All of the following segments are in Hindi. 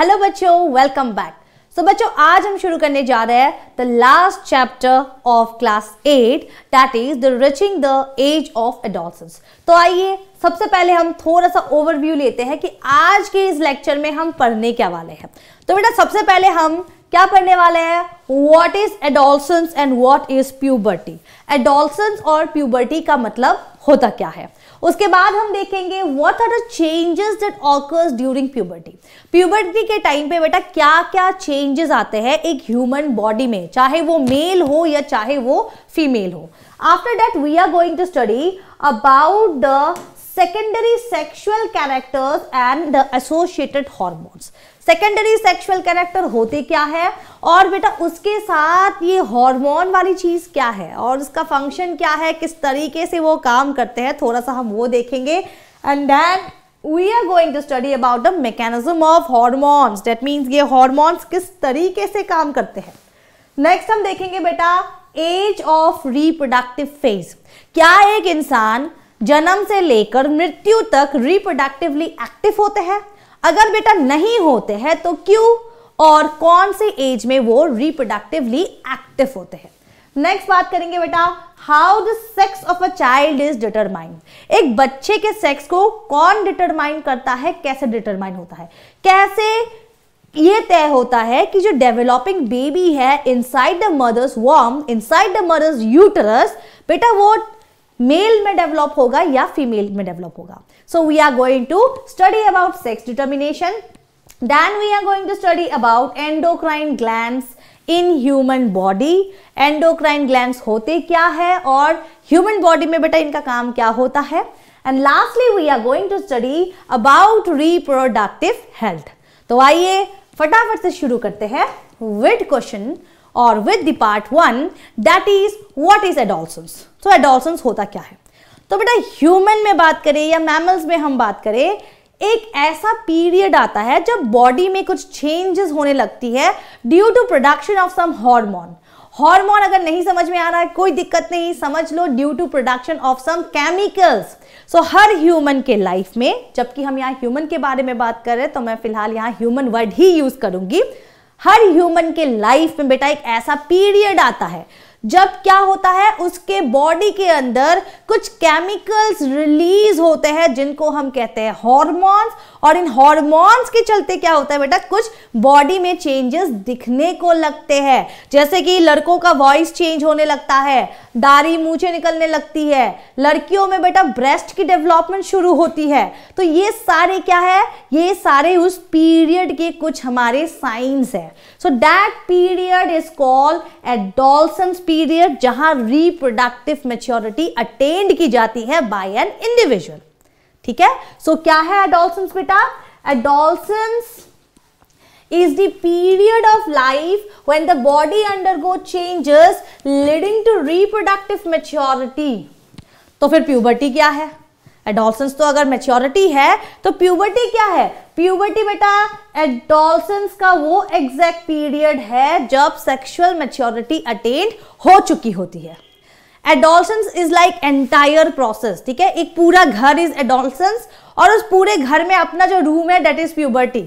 हेलो बच्चों वेलकम बैक सो बच्चों आज हम शुरू करने जा रहे हैं the last chapter of class eight that is the reaching the age of adolescence तो आइए सबसे पहले हम थोड़ा सा ओवरव्यू लेते हैं कि आज के इस लेक्चर में हम पढ़ने क्या वाले हैं तो बेटा सबसे पहले हम क्या पढ़ने वाले हैं what is adolescence and what is puberty adolescence और प्यूबर्टी का मतलब होता क्या है उसके बाद हम देखेंगे what are the changes that occurs during puberty puberty के टाइम पे बेटा क्या क्या चेंजेस आते हैं एक ह्यूमन बॉडी में चाहे वो मेल हो या चाहे वो फीमेल हो after that we are going to study about the secondary sexual characters and the associated hormones secondary sexual character होते क्या है और बेटा उसके साथ ये हार्मोन वाली चीज़ क्या है और उसका फंक्शन क्या है किस तरीके से वो काम करते हैं थोड़ा सा हम वो देखेंगे and then we are going to study about the mechanism of hormones that means ये हॉर्मोन्स किस तरीके से काम करते हैं नेक्स्ट हम देखेंगे बेटा एज ऑफ रिप्रोडक्टिव फेज क्या एक इंसान जन्म से लेकर मृत्यु तक रिप्रोडक्टिवली एक्टिव होते हैं अगर बेटा नहीं होते हैं तो क्यों और कौन से एज में वो रिप्रोडक्टिवली एक्टिव होते हैं नेक्स्ट बात करेंगे बेटा how the sex of a child is determined एक बच्चे के सेक्स को कौन डिटरमाइन करता है कैसे डिटरमाइन होता है कैसे ये तय होता है कि जो डेवलपिंग बेबी है इनसाइड द मदर्स वॉर्म इनसाइड द मदर्स यूटरस बेटा वो मेल में डेवलप होगा या फीमेल में डेवलप होगा so we are going to study about sex determination then we are going to study about endocrine gland in human body endocrine gland होते क्या है और ह्यूमन बॉडी में बेटा इनका काम क्या होता है and lastly we are going to study about reproductive health तो आइए फटाफट से शुरू करते हैं विद क्वेश्चन और with the part one that is what is adolescence तो एडोलसेंस होता क्या है तो बेटा ह्यूमन में बात करें या मैमल्स में हम बात करें एक ऐसा पीरियड आता है जब बॉडी में कुछ चेंजेस होने लगती है due to production of some hormone hormone अगर नहीं समझ में आ रहा है कोई दिक्कत नहीं समझ लो due to production of some chemicals so हर ह्यूमन के लाइफ में जबकि हम यहाँ ह्यूमन के बारे में बात कर रहे हैं तो मैं फिलहाल यहाँ ह्यूमन वर्ड ही यूज करूंगी हर ह्यूमन के लाइफ में बेटा एक ऐसा पीरियड आता है जब क्या होता है उसके बॉडी के अंदर कुछ केमिकल्स रिलीज होते हैं जिनको हम कहते हैं हॉर्मोन्स और इन हॉर्मोन्स के चलते क्या होता है बेटा कुछ बॉडी में चेंजेस दिखने को लगते हैं जैसे कि लड़कों का वॉइस चेंज होने लगता है दाढ़ी मूछे निकलने लगती है लड़कियों में बेटा ब्रेस्ट की डेवलपमेंट शुरू होती है तो ये सारे क्या है ये सारे उस पीरियड के कुछ हमारे साइंस है so that period is called adolescence period जहां रिप्रोडक्टिव मेच्योरिटी अटेंड की जाती है बाय एन इंडिविजुअल ठीक है सो so, क्या है एडोलसेंस बेटा adolescence is the of life life the body undergo changes leading to reproductive maturity तो फिर प्यूबर्टी क्या है एडोलसेंस तो अगर मेच्योरिटी है तो प्यूबर्टी क्या है प्यूबर्टी बेटा एडोलसेंस का वो एग्जैक्ट पीरियड है जब सेक्सुअल मेच्योरिटी अटेंड हो चुकी होती है adolescence is like entire process ठीक है एक पूरा घर इज एडोलसेंस और उस पूरे घर में अपना जो रूम है डेट इज प्यूबर्टी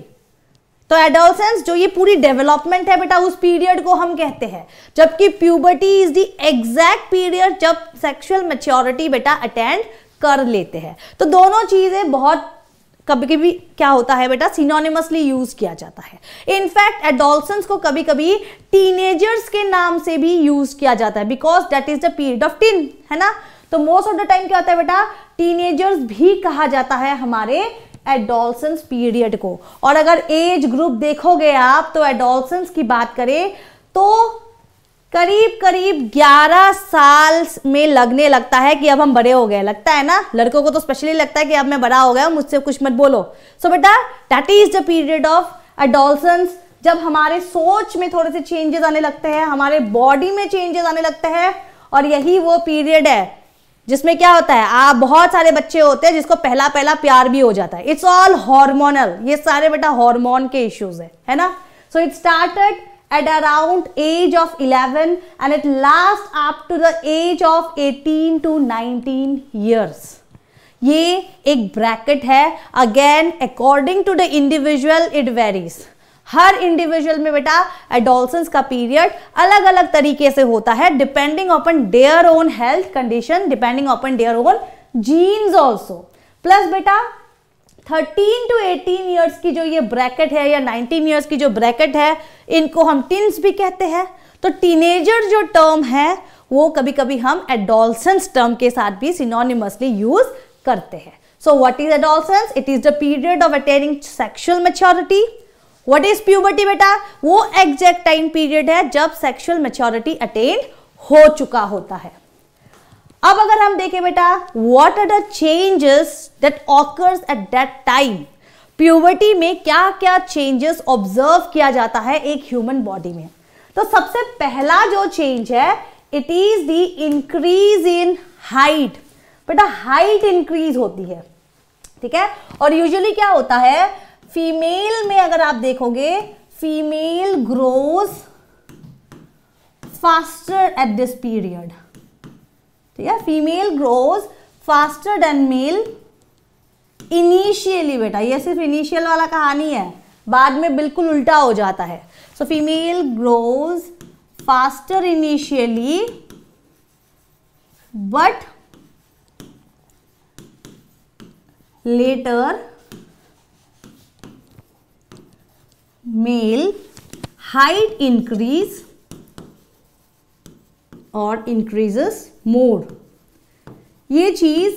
तो एडोलसेंस जो ये पूरी डेवलपमेंट है बेटा उस पीरियड को हम कहते हैं जबकि puberty is the exact period जब सेक्सुअल मेच्योरिटी बेटा अटेंड कर लेते हैं तो दोनों चीजें बहुत कभी कभी क्या होता है बेटा सिनोनिमसली यूज किया जाता है इनफैक्ट एडोल्सेंस को कभी कभी टीनेजर्स के नाम से भी यूज किया जाता है because that is the period of teen है ना तो मोस्ट ऑफ द टाइम क्या होता है बेटा टीनेजर्स भी कहा जाता है हमारे एडोल्सेंस पीरियड को और अगर एज ग्रुप देखोगे आप तो एडोल्सेंस की बात करें तो करीब करीब 11 साल में लगने लगता है कि अब हम बड़े हो गए लगता है ना लड़कों को तो स्पेशली लगता है कि अब मैं बड़ा हो गया मुझसे कुछ मत बोलो सो बेटा that is the period of adolescence जब हमारे सोच में थोड़े से चेंजेस आने लगते हैं हमारे बॉडी में चेंजेस आने लगते हैं और यही वो पीरियड है जिसमें क्या होता है आप बहुत सारे बच्चे होते हैं जिसको पहला पहला प्यार भी हो जाता है इट्स ऑल हॉर्मोनल ये सारे बेटा हॉर्मोन के इश्यूज है है ना so it started at around age of 11 and it lasts up to the age of 18 to 19 years. ये एक ब्रैकेट है again according to the individual it varies हर इंडिविजुअल में बेटा एडोलसेंस का पीरियड अलग अलग तरीके से होता है depending upon their own health condition depending upon their own genes also plus बेटा थर्टीन टू एटीन ईयर्स की जो ये ब्रैकेट है या नाइनटीन ईयर्स की जो ब्रैकेट है इनको हम टीन्स भी कहते हैं तो टीनेजर जो टर्म है वो कभी कभी हम एडोल्सेंस टर्म के साथ भी सिनोनिमसली यूज करते हैं so what is adolescence it is the period of attaining sexual maturity what is puberty बेटा वो एग्जैक्ट टाइम पीरियड है जब सेक्शुअल मेच्योरिटी अटेन हो चुका होता है अब अगर हम देखें बेटा what are the changes that occurs at that time puberty में क्या क्या चेंजेस ऑब्जर्व किया जाता है एक ह्यूमन बॉडी में तो सबसे पहला जो चेंज है it is the increase in height बेटा हाइट इंक्रीज होती है ठीक है और यूजुअली क्या होता है फीमेल में अगर आप देखोगे female grows faster at this period ठीक है female grows faster than male initially बेटा ये सिर्फ इनिशियल वाला कहानी है बाद में बिल्कुल उल्टा हो जाता है so female grows faster initially but later male height increase और इंक्रीजेस मोर ये चीज़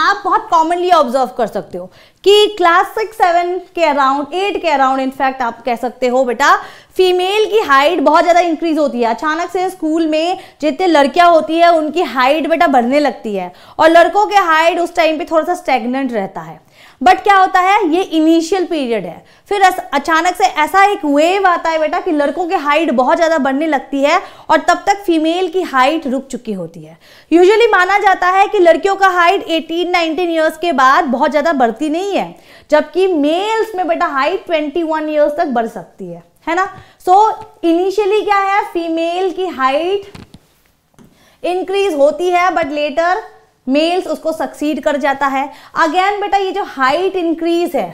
आप बहुत कॉमनली ऑब्जर्व कर सकते हो कि क्लास सिक्स सेवन के अराउंड एट के अराउंड इनफैक्ट आप कह सकते हो बेटा फीमेल की हाइट बहुत ज़्यादा इंक्रीज होती है अचानक से स्कूल में जितने लड़कियां होती है उनकी हाइट बेटा बढ़ने लगती है और लड़कों के हाइट उस टाइम पे थोड़ा सा स्टेगनेंट रहता है बट क्या होता है ये इनिशियल पीरियड है फिर अचानक से ऐसा एक वेव आता है बेटा कि लड़कों की हाइट बहुत ज़्यादा बढ़ने लगती है और तब तक फीमेल की हाइट रुक चुकी होती है यूजुअली माना जाता है कि लड़कियों का हाइट 18-19 ईयर्स के बाद बहुत ज़्यादा बढ़ती नहीं है जबकि मेल्स में बेटा हाइट वन ईयर्स तक बढ़ सकती है है ना सो so, इनिशियली क्या है फीमेल की हाइट इंक्रीज होती है बट लेटर मेल्स उसको सक्सीड कर जाता है अगेन बेटा ये जो हाइट इंक्रीज है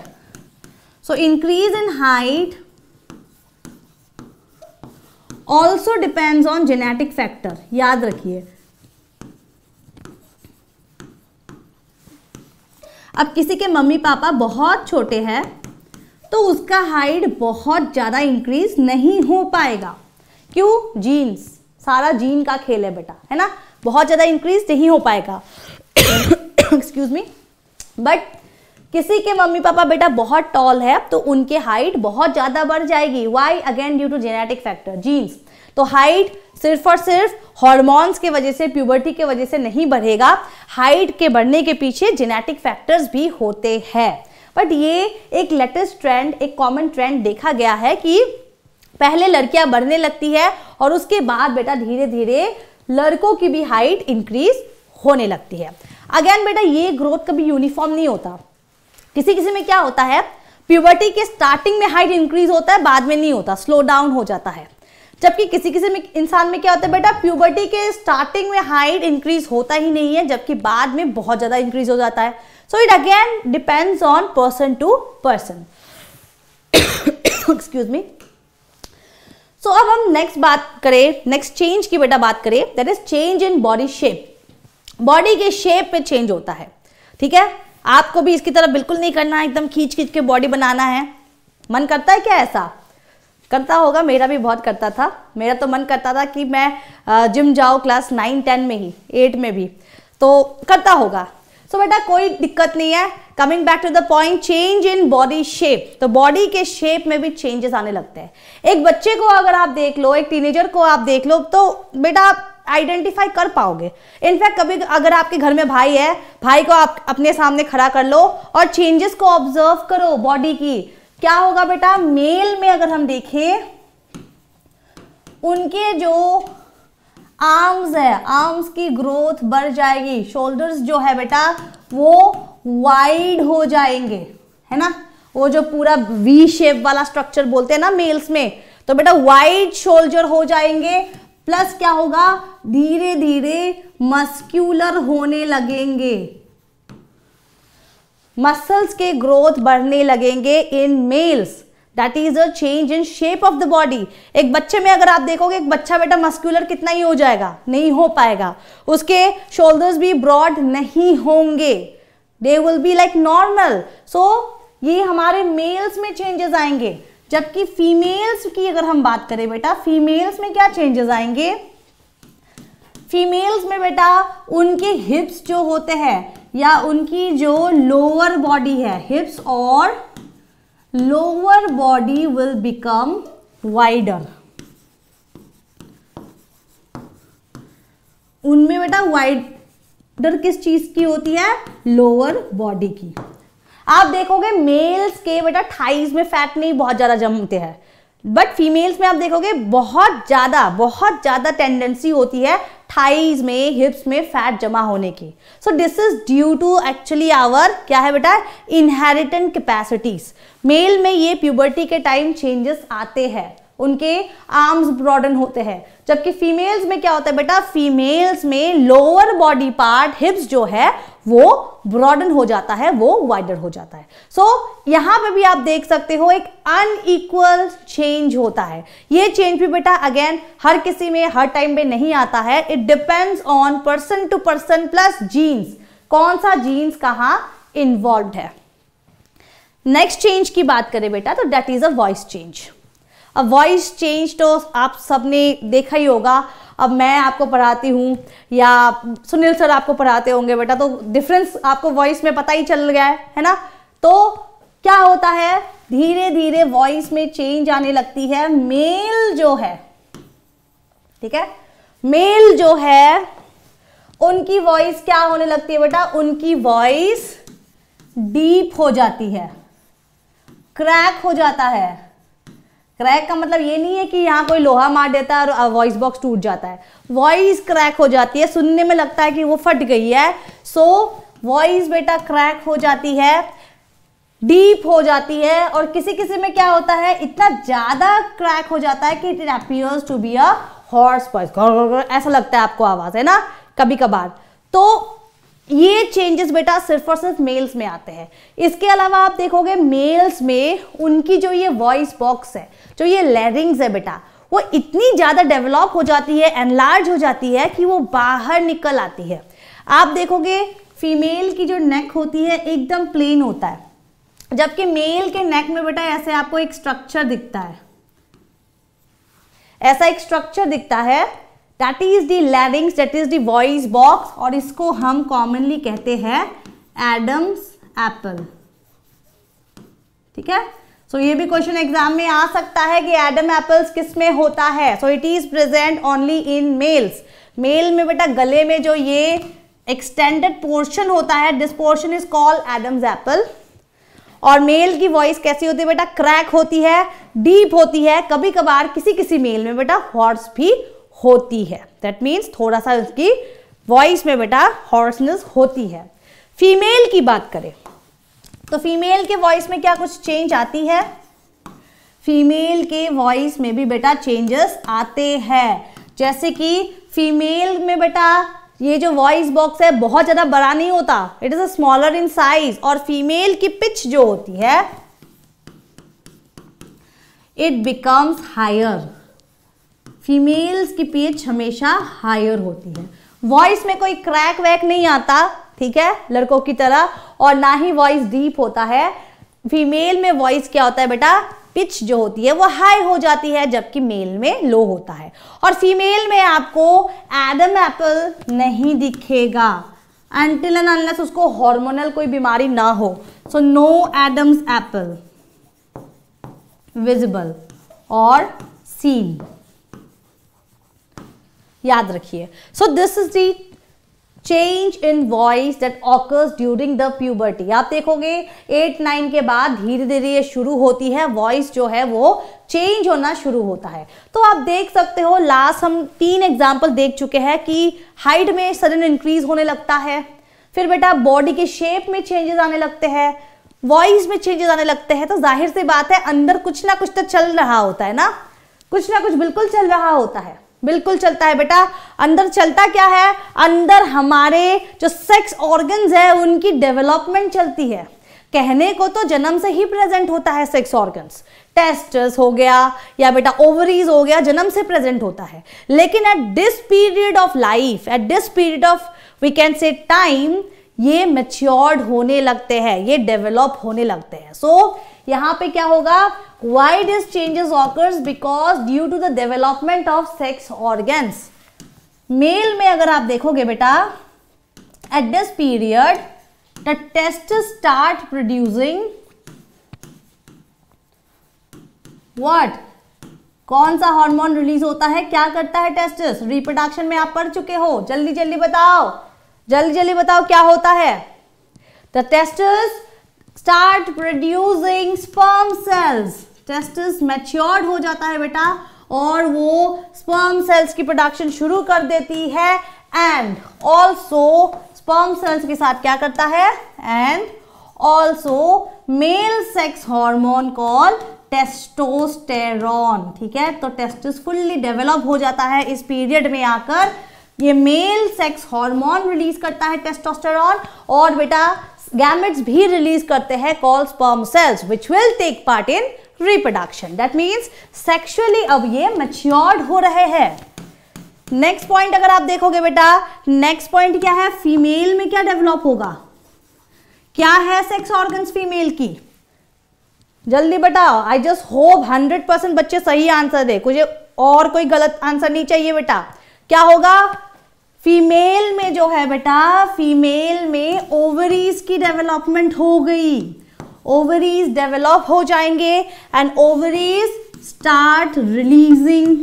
so increase in height also depends on genetic factor याद रखिए अब किसी के मम्मी पापा बहुत छोटे हैं तो उसका हाइट बहुत ज़्यादा इंक्रीज नहीं हो पाएगा क्यों जीन्स सारा जीन का खेल है बेटा है ना बहुत ज़्यादा इंक्रीज नहीं हो पाएगा एक्सक्यूज मी बट किसी के मम्मी पापा बेटा बहुत टॉल है तो उनके हाइट बहुत ज़्यादा बढ़ जाएगी why again due to genetic factor genes तो हाइट सिर्फ और सिर्फ हॉर्मोन्स के वजह से प्यूबर्टी के वजह से नहीं बढ़ेगा हाइट के बढ़ने के पीछे जेनेटिक फैक्टर्स भी होते हैं बट ये एक लेटेस्ट ट्रेंड एक कॉमन ट्रेंड देखा गया है कि पहले लड़कियां बढ़ने लगती है और उसके बाद बेटा धीरे धीरे लड़कों की भी हाइट इंक्रीज होने लगती है अगेन बेटा ये ग्रोथ कभी यूनिफॉर्म नहीं होता किसी किसी में क्या होता है प्यूबर्टी के स्टार्टिंग में हाइट इंक्रीज होता है बाद में नहीं होता स्लो डाउन हो जाता है जबकि किसी किसी में इंसान में क्या होता है बेटा प्यूबर्टी के स्टार्टिंग में हाइट इंक्रीज होता ही नहीं है जबकि बाद में बहुत ज़्यादा इंक्रीज हो जाता है so it again depends on person to person excuse me so so, अब हम नेक्स्ट बात करें नेक्स्ट चेंज की बेटा बात करें that is change in body shape body के शेप में चेंज होता है ठीक है आपको भी इसकी तरफ बिल्कुल नहीं करना है एकदम खींच खींच के बॉडी बनाना है मन करता है क्या ऐसा करता होगा मेरा भी बहुत करता था मेरा तो मन करता था कि मैं जिम जाऊँ क्लास नाइन टेन में ही एट में भी तो करता होगा सो बेटा कोई दिक्कत नहीं है coming back to the point change in body shape तो बॉडी के शेप में भी चेंजेस आने लगते हैं एक बच्चे को अगर आप देख लो एक टीनेजर को आप देख लो तो बेटा आप आइडेंटिफाई कर पाओगे इनफैक्ट कभी अगर आपके घर में भाई है भाई को आप अपने सामने खड़ा कर लो और चेंजेस को ऑब्जर्व करो बॉडी की क्या होगा बेटा मेल में अगर हम देखें उनके जो आर्म्स है आर्म्स की ग्रोथ बढ़ जाएगी शोल्डर्स जो है बेटा वो वाइड हो जाएंगे है ना वो जो पूरा वी शेप वाला स्ट्रक्चर बोलते हैं ना मेल्स में तो बेटा वाइड शोल्डर हो जाएंगे प्लस क्या होगा धीरे धीरे मस्क्यूलर होने लगेंगे मसल्स के ग्रोथ बढ़ने लगेंगे in males that is a change in shape of the body एक बच्चे में अगर आप देखोगे एक बच्चा बेटा मस्क्यूलर कितना ही हो जाएगा नहीं हो पाएगा उसके शोल्डर्स भी ब्रॉड नहीं होंगे they will be like normal so ये हमारे मेल्स में चेंजेस आएंगे जबकि फीमेल्स की अगर हम बात करें बेटा फीमेल्स में क्या चेंजेस आएंगे फीमेल्स में बेटा उनके हिप्स जो होते हैं या उनकी जो लोअर बॉडी है हिप्स और lower body will become wider उनमें बेटा वाइडर किस चीज की होती है लोअर बॉडी की आप देखोगे मेल्स के बेटा थाइज में फैट नहीं बहुत ज्यादा जमते हैं बट फीमेल्स में आप देखोगे बहुत ज़्यादा बहुत ज़्यादा टेंडेंसी होती है थाइज में हिप्स में फैट जमा होने की so this is due to actually our क्या है बेटा इनहेरिटेंट कैपेसिटीज मेल में ये प्यूबर्टी के टाइम चेंजेस आते हैं उनके आर्म्स ब्रॉडन होते हैं जबकि फीमेल्स में क्या होता है बेटा फीमेल्स में लोअर बॉडी पार्ट हिप्स जो है वो ब्रॉडन हो जाता है वो वाइडर हो जाता है सो so, यहां पे भी आप देख सकते हो एक अनईक्वल चेंज होता है ये चेंज भी बेटा अगेन हर किसी में हर टाइम में नहीं आता है it depends on person to person plus genes कौन सा जीन्स कहां इन्वॉल्व है नेक्स्ट चेंज की बात करें बेटा तो that is a voice change a voice change तो आप सबने देखा ही होगा अब मैं आपको पढ़ाती हूँ या सुनील सर आपको पढ़ाते होंगे बेटा तो डिफरेंस आपको वॉइस में पता ही चल गया है है ना तो क्या होता है धीरे धीरे वॉइस में चेंज आने लगती है मेल जो है ठीक है मेल जो है उनकी वॉइस क्या होने लगती है बेटा उनकी वॉइस डीप हो जाती है क्रैक हो जाता है क्रैक का मतलब ये नहीं है कि यहाँ कोई लोहा मार देता है और वॉइस बॉक्स टूट जाता है वॉइस क्रैक हो जाती है सुनने में लगता है कि वो फट गई है सो वॉइस बेटा क्रैक हो जाती है डीप हो जाती है और किसी किसी में क्या होता है इतना ज़्यादा क्रैक हो जाता है कि it appears to be a hoarse voice ऐसा लगता है आपको आवाज़ है ना कभी कभार तो ये चेंजेस बेटा सिर्फ और सिर्फ मेल्स में आते हैं इसके अलावा आप देखोगे मेल्स में उनकी जो ये वॉइस बॉक्स है जो ये लैरिंग्स है बेटा वो इतनी ज़्यादा डेवलप हो जाती है एनलार्ज हो जाती है कि वो बाहर निकल आती है आप देखोगे फीमेल की जो नेक होती है एकदम प्लेन होता है जबकि मेल के नेक में बेटा ऐसे आपको एक स्ट्रक्चर दिखता है ऐसा एक स्ट्रक्चर दिखता है that is the rings that is voice box और इसको हम कॉमनली कहते हैं एडम्स एप्पल ठीक है सो so, ये भी क्वेश्चन एग्जाम में आ सकता है कि एडम एप्पल्स किस में होता है so it is present only in males male में बेटा गले में जो ये एक्सटेंडेड पोर्शन होता है this portion is called Adam's apple और मेल की वॉइस कैसी होती है बेटा क्रैक होती है डीप होती है कभी कभार किसी किसी मेल में बेटा हॉर्स भी होती है दैट मीन्स थोड़ा सा उसकी वॉइस में बेटा हॉर्सनेस होती है फीमेल की बात करें तो फीमेल के वॉइस में क्या कुछ चेंज आती है फीमेल के वॉइस में भी बेटा चेंजेस आते हैं जैसे कि फीमेल में बेटा ये जो वॉइस बॉक्स है बहुत ज़्यादा बड़ा नहीं होता it is a smaller in size और फीमेल की पिच जो होती है इट बिकम्स हायर फीमेल्स की पीएच हमेशा हायर होती है वॉइस में कोई क्रैक वैक नहीं आता ठीक है लड़कों की तरह और ना ही वॉइस डीप होता है फीमेल में वॉइस क्या होता है बेटा पिच जो होती है वो हाई हो जाती है जबकि मेल में लो होता है और फीमेल में आपको एडम एप्पल नहीं दिखेगा एंटिल अनलस उसको हार्मोनल कोई बीमारी ना हो so no Adam's apple visible और सीन याद रखिए so this is the change in voice that occurs during the puberty आप देखोगे एट नाइन के बाद धीरे धीरे ये शुरू होती है वॉइस जो है वो चेंज होना शुरू होता है तो आप देख सकते हो लास्ट हम तीन एग्जाम्पल देख चुके हैं कि हाइट में सडन इंक्रीज होने लगता है फिर बेटा बॉडी के शेप में चेंजेस आने लगते हैं वॉइस में चेंजेस आने लगते हैं तो जाहिर सी बात है अंदर कुछ ना कुछ तो चल रहा होता है ना कुछ ना कुछ बिल्कुल चल रहा होता है बिल्कुल चलता है बेटा अंदर चलता क्या है अंदर हमारे जो सेक्स ऑर्गन्स है उनकी डेवलपमेंट चलती है कहने को तो जन्म से ही प्रेजेंट होता है सेक्स ऑर्गन्स टेस्टस हो गया या बेटा ओवरीज हो गया जन्म से प्रेजेंट होता है लेकिन at this period of life at this period of we can say time ये मेच्योर्ड होने लगते हैं ये डेवलप होने लगते हैं सो so, यहाँ पे क्या होगा why this changes occurs because due to the development of sex organs male में अगर आप देखोगे बेटा at this period the test start producing what कौन सा हार्मोन रिलीज होता है क्या करता है टेस्टिस रिप्रोडक्शन में आप पढ़ चुके हो जल्दी जल्दी बताओ जल्दी जल्दी बताओ क्या होता है the testis start producing sperm cells testis matured हो जाता है बेटा और वो स्पर्म सेल्स की प्रोडक्शन शुरू कर देती है एंड ऑल्सो स्पर्म सेल्स के साथ क्या करता है and also male sex hormone call testosterone ठीक है तो टेस्टिस फुल्ली डेवलप हो जाता है इस पीरियड में आकर ये मेल सेक्स हार्मोन रिलीज करता है टेस्टोस्टेरॉन और बेटा गैमेट्स भी रिलीज करते हैं called sperm cells which will take part in reproduction that means sexually अब ये मच्योर्ड हो रहे हैं नेक्स्ट पॉइंट अगर आप देखोगे बेटा नेक्स्ट पॉइंट क्या है फीमेल में क्या डेवलप होगा क्या है सेक्स ऑर्गन्स फीमेल की जल्दी बताओ I just hope hundred percent बच्चे सही आंसर दे कुछ और कोई गलत आंसर नहीं चाहिए बेटा क्या होगा फीमेल में जो है बेटा फीमेल में ओवरीज की डेवलपमेंट हो गई ओवरीज डेवलप हो जाएंगे एंड ओवरीज स्टार्ट रिलीजिंग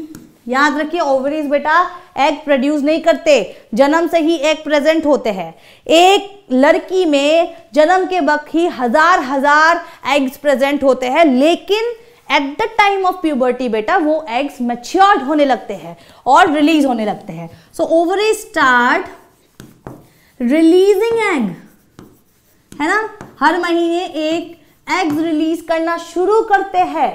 याद रखिए ओवरीज बेटा एग प्रोड्यूस नहीं करते जन्म से ही एग प्रेजेंट होते हैं एक लड़की में जन्म के वक्त ही हजार हजार एग्स प्रेजेंट होते हैं लेकिन at the time of puberty बेटा वो एग्स मेच्योर्ड होने लगते हैं और रिलीज होने लगते हैं so ovary start releasing egg है ना हर महीने एक एग्स रिलीज करना शुरू करते हैं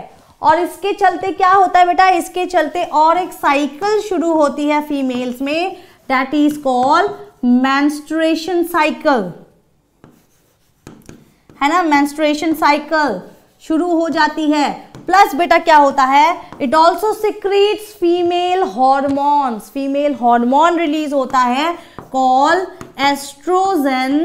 और इसके चलते क्या होता है बेटा इसके चलते और एक साइकिल शुरू होती है फीमेल्स में that is called menstruation cycle है ना मैंस्ट्रेशन साइकिल शुरू हो जाती है प्लस बेटा क्या होता है it also secrete female hormones female hormone release होता है call estrogen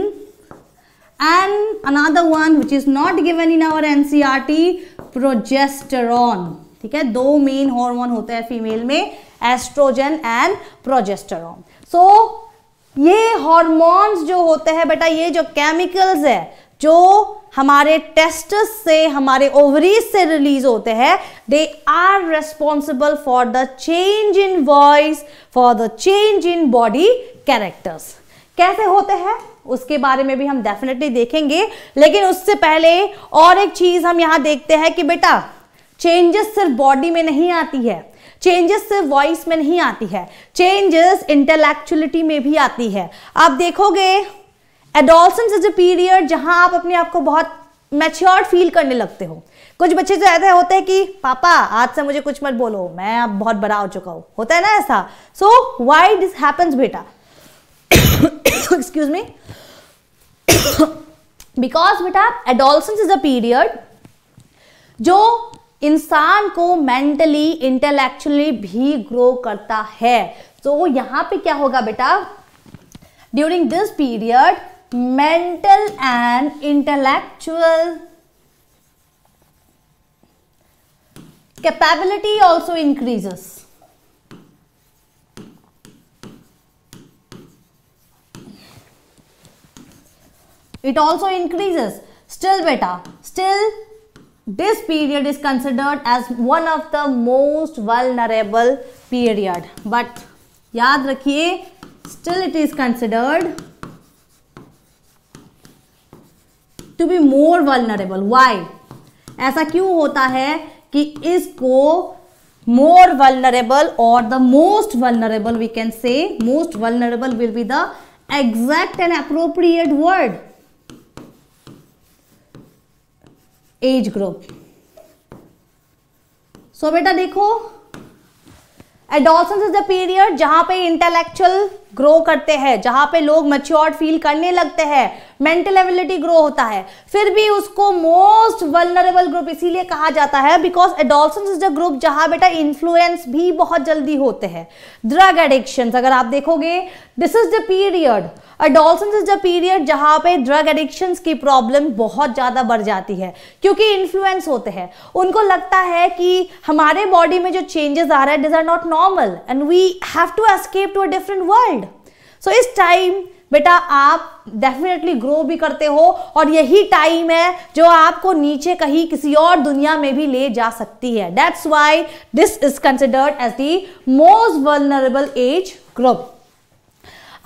another one which is not given in our NCERT progesterone ठीक है दो मेन हॉर्मोन होते हैं फीमेल में एस्ट्रोजन एंड प्रोजेस्टरॉन सो ये हॉर्मोन्स जो होते हैं बेटा ये जो केमिकल्स है जो हमारे टेस्टस से हमारे ओवरीज से रिलीज होते हैं they are responsible for the change in voice for the change in body characters कैसे होते हैं उसके बारे में भी हम डेफिनेटली देखेंगे लेकिन उससे पहले और एक चीज हम यहां देखते हैं कि बेटा चेंजेस सिर्फ बॉडी में नहीं आती है चेंजेस सिर्फ वॉइस में नहीं आती है चेंजेस इंटेलेक्चुअलिटी में भी आती है आप देखोगे एडोलसेंस इज अ पीरियड जहां आप अपने आप को बहुत मेच्योर फील करने लगते हो कुछ बच्चे जो तो ऐसे होते हैं कि पापा आज से मुझे कुछ मत बोलो मैं अब बहुत बड़ा हो चुका हूं होता है ना ऐसा सो वाई दिस हैपन्स बेटा एक्सक्यूज मी बिकॉज बेटा एडोलसेंस इज अ पीरियड जो इंसान को मेंटली इंटेलेक्चुअली भी ग्रो करता है तो so, यहाँ पे क्या होगा बेटा during this period mental and intellectual capability also increases it also increases still beta still this period is considered as one of the most vulnerable period but याद रखिए still it is considered to be more vulnerable why ऐसा क्यों होता है कि इसको मोर वलनरेबल और the most vulnerable we can say most vulnerable will be the exact and appropriate word age group so बेटा देखो एडोलसेंस इज द पीरियड जहां पे इंटेलेक्चुअल ग्रो करते हैं जहां पे लोग मच्योर्ड फील करने लगते हैं मेंटल एबिलिटी ग्रो होता है फिर भी उसको मोस्ट वनरेबल ग्रुप इसीलिए कहा जाता है because adolescence is a group जहां बेटा इन्फ्लुएंस भी बहुत जल्दी होते हैं ड्रग एडिक्शन अगर आप देखोगे this is the period adolescence is the period जहां पे ड्रग एडिक्शन की प्रॉब्लम बहुत ज़्यादा बढ़ जाती है क्योंकि इन्फ्लुएंस होते हैं उनको लगता है कि हमारे बॉडी में जो चेंजेस आ रहा है these are not normal and we have to escape to a different world so इस टाइम बेटा आप डेफिनेटली ग्रो भी करते हो और यही टाइम है जो आपको नीचे कहीं किसी और दुनिया में भी ले जा सकती है that's why this is considered as the most vulnerable age group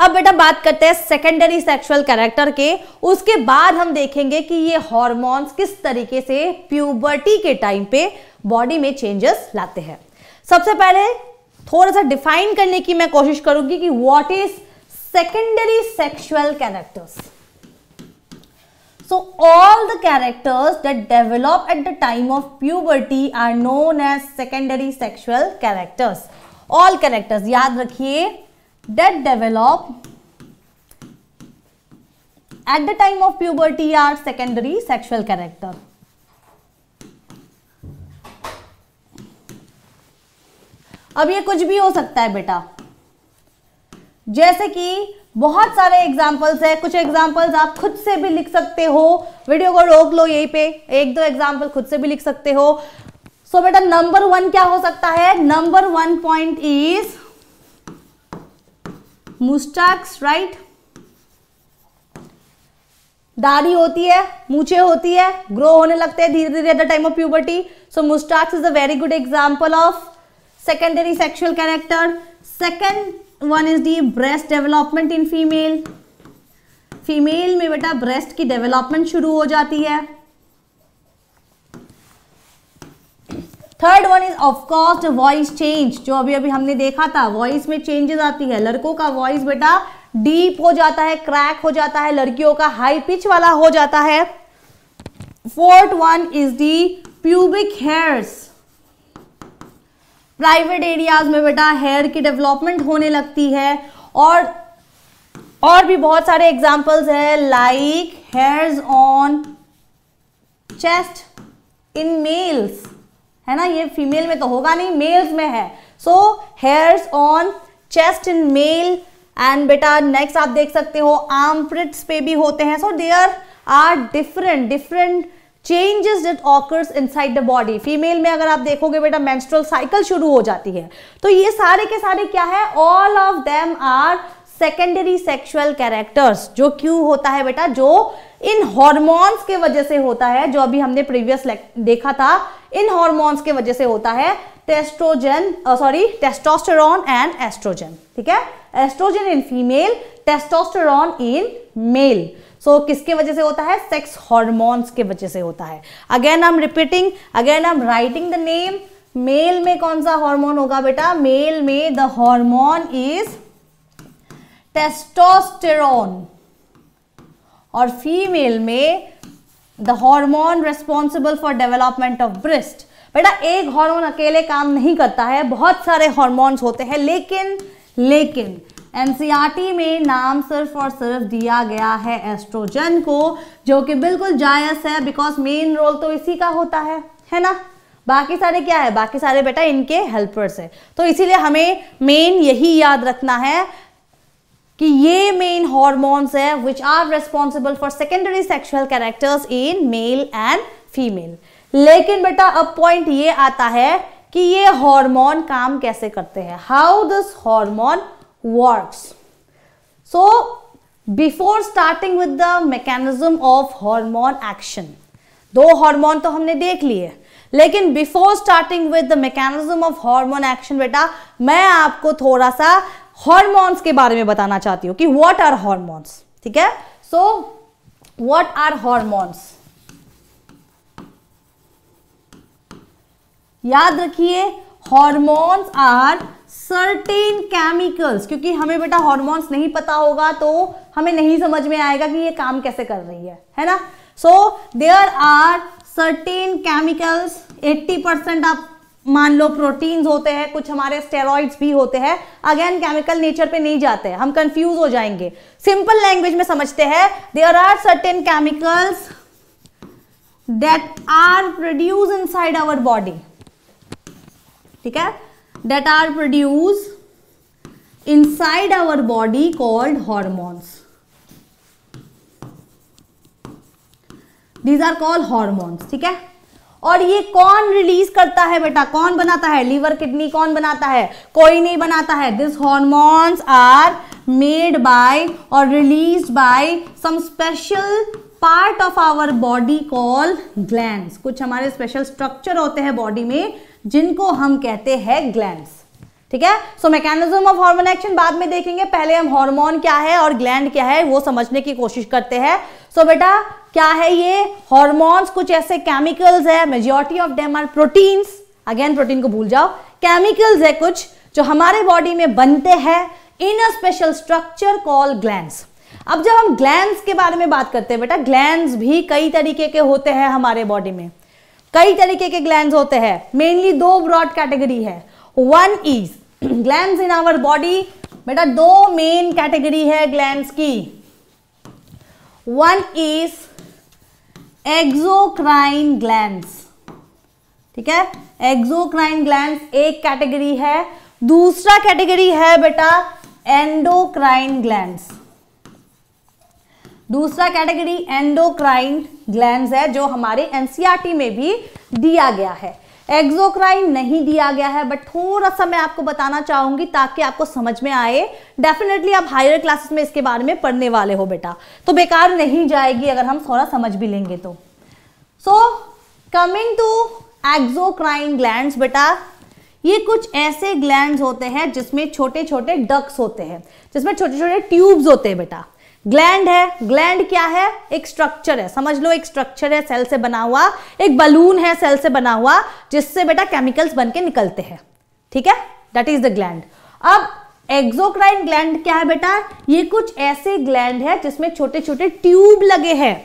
अब बेटा बात करते हैं सेकेंडरी सेक्सुअल कैरेक्टर के उसके बाद हम देखेंगे कि ये हॉर्मोन्स किस तरीके से प्यूबर्टी के टाइम पे बॉडी में चेंजेस लाते हैं सबसे पहले थोड़ा सा डिफाइन करने की मैं कोशिश करूंगी कि what is secondary sexual characters. So all the characters that develop at the time of puberty are known as secondary sexual characters. All characters याद रखिए that develop at the time of puberty are secondary sexual character. अब ये कुछ भी हो सकता है बेटा जैसे कि बहुत सारे एग्जाम्पल्स है कुछ एग्जाम्पल्स आप खुद से भी लिख सकते हो वीडियो को रोक लो यहीं पे एक दो एग्जाम्पल खुद से भी लिख सकते हो सो बेटा नंबर वन क्या हो सकता है number one point is moustaches right दाढ़ी होती है मूछे होती है ग्रो होने लगते हैं धीरे धीरे at the time of puberty so moustaches is a very good example of secondary sexual character second one is the breast development in female female में बेटा ब्रेस्ट की डेवलपमेंट शुरू हो जाती है third one is of course voice change जो अभी अभी हमने देखा था वॉइस में चेंजेस आती है लड़कों का वॉइस बेटा डीप हो जाता है क्रैक हो जाता है लड़कियों का हाई पिच वाला हो जाता है fourth one is the pubic hairs private areas में बेटा हेयर की डेवलपमेंट होने लगती है और और भी बहुत सारे एग्जाम्पल्स है like hairs on chest in males है ना ये फीमेल में तो होगा नहीं मेल्स में है so hairs on chest in male and बेटा नेक्स्ट आप देख सकते हो आर्म पे भी होते हैं so there are different different changes that occurs inside the body female में अगर आप देखोगे बेटा मेंस्ट्रुअल साइकिल शुरू हो जाती है तो ये सारे के सारे क्या है all of them are secondary sexual characters जो क्यों होता है बेटा जो इन हॉर्मोन्स के वजह से होता है जो अभी हमने प्रीवियस देखा था इन हॉर्मोन्स के वजह से होता है टेस्ट्रोजन सॉरी टेस्टोस्टेरॉन एंड एस्ट्रोजन ठीक है estrogen in female testosterone in male so so, किसके वजह से होता है सेक्स हॉर्मोन्स के वजह से होता है again I am repeating again I am writing the name male में कौन सा हार्मोन होगा बेटा मेल में द हार्मोन इज टेस्टोस्टेरोन और फीमेल में the hormone responsible for development of breast बेटा एक हार्मोन अकेले काम नहीं करता है बहुत सारे हार्मोन्स होते हैं लेकिन लेकिन एनसीईआरटी में नाम सिर्फ और सिर्फ दिया गया है एस्ट्रोजन को जो कि बिल्कुल जायज है बिकॉज मेन रोल तो इसी का होता है है ना बाकी सारे क्या है बाकी सारे बेटा इनके हेल्पर्स है तो इसीलिए हमें मेन यही याद रखना है कि ये मेन हॉर्मोन्स है which are responsible for secondary sexual characters in male and female लेकिन बेटा अब पॉइंट ये आता है कि ये हार्मोन काम कैसे करते हैं how this hormone works. So before starting with the mechanism of hormone action, दो हार्मोन तो हमने देख लिए लेकिन before starting with the mechanism of hormone action बेटा मैं आपको थोड़ा सा हॉर्मोन्स के बारे में बताना चाहती हूं कि व्हाट आर हॉर्मोन्स ठीक है सो व्हाट आर हॉर्मोन्स याद रखिए हॉर्मोन्स आर सर्टेन केमिकल्स क्योंकि हमें बेटा हॉर्मोन्स नहीं पता होगा तो हमें नहीं समझ में आएगा कि ये काम कैसे कर रही है है ना so there are certain chemicals 80 percent आप मान लो प्रोटीन्स होते हैं कुछ हमारे स्टेरॉइड्स भी होते हैं अगेन केमिकल नेचर पे नहीं जाते हैं हम कंफ्यूज हो जाएंगे सिंपल लैंग्वेज में समझते हैं there are certain chemicals that are produce inside our body ठीक है that are produced inside our body called hormones. These are called hormones, ठीक है और ये कौन रिलीज करता है बेटा कौन बनाता है लीवर किडनी कौन बनाता है कोई नहीं बनाता है this hormones are made by और release by some special part of our body call gland कुछ हमारे स्पेशल स्ट्रक्चर होते हैं बॉडी में जिनको हम कहते हैं ग्लैंड ठीक है so mechanism of hormone action बाद में देखेंगे पहले हम हार्मोन क्या है और ग्लैंड क्या है वो समझने की कोशिश करते हैं सो so, बेटा क्या है ये हॉर्मोन्स कुछ ऐसे केमिकल्स है majority of them are proteins again protein को भूल जाओ केमिकल्स है कुछ जो हमारे बॉडी में बनते हैं in a special structure call gland अब जब हम ग्लैंड के बारे में बात करते हैं बेटा ग्लैंड भी कई तरीके के होते हैं हमारे बॉडी में कई तरीके के ग्लैंड होते हैं मेनली दो ब्रॉड कैटेगरी है one is gland in our body बेटा दो मेन कैटेगरी है ग्लैंड की वन इज एक्सोक्राइन ग्लैंड ठीक है एक्सोक्राइन ग्लैंड एक कैटेगरी है दूसरा कैटेगरी है बेटा एंडोक्राइन ग्लैंड दूसरा कैटेगरी एंडोक्राइन ग्लैंड है जो हमारे एनसीईआरटी e में भी दिया गया है एक्सोक्राइन नहीं दिया गया है बट थोड़ा सा मैं आपको बताना चाहूंगी ताकि आपको समझ में आए डेफिनेटली आप हायर क्लासेस में इसके बारे में पढ़ने वाले हो बेटा तो बेकार नहीं जाएगी अगर हम थोड़ा समझ भी लेंगे तो so coming to exocrine gland बेटा ये कुछ ऐसे ग्लैंड होते हैं जिसमें छोटे छोटे डक्स होते हैं जिसमें छोटे छोटे ट्यूब्स होते हैं बेटा ग्लैंड है ग्लैंड क्या है एक स्ट्रक्चर है समझ लो एक स्ट्रक्चर है सेल से बना हुआ एक बलून है सेल से बना हुआ जिससे बेटा केमिकल्स बन के निकलते हैं ठीक है दैट इज द ग्लैंड अब एक्सोक्राइन ग्लैंड क्या है बेटा ये कुछ ऐसे ग्लैंड है जिसमें छोटे छोटे ट्यूब लगे हैं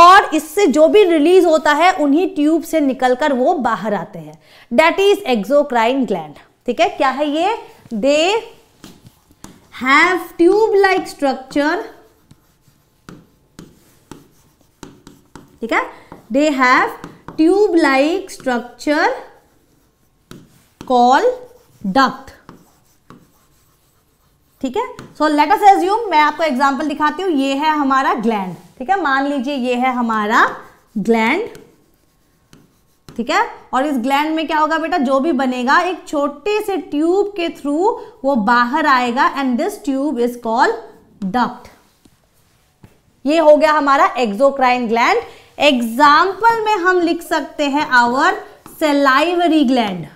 और इससे जो भी रिलीज होता है उन्हीं ट्यूब से निकलकर वो बाहर आते हैं दैट इज एक्सोक्राइन ग्लैंड ठीक है क्या है ये they have tube like structure ठीक है they have tube like structure call duct ठीक है सो लेट अस एज्यूम मैं आपको एग्जांपल दिखाती हूं ये है हमारा ग्लैंड ठीक है मान लीजिए ये है हमारा ग्लैंड ठीक है और इस ग्लैंड में क्या होगा बेटा जो भी बनेगा एक छोटे से ट्यूब के थ्रू वो बाहर आएगा and this tube is called duct ये हो गया हमारा एक्सोक्राइन ग्लैंड एग्जाम्पल में हम लिख सकते हैं our salivary gland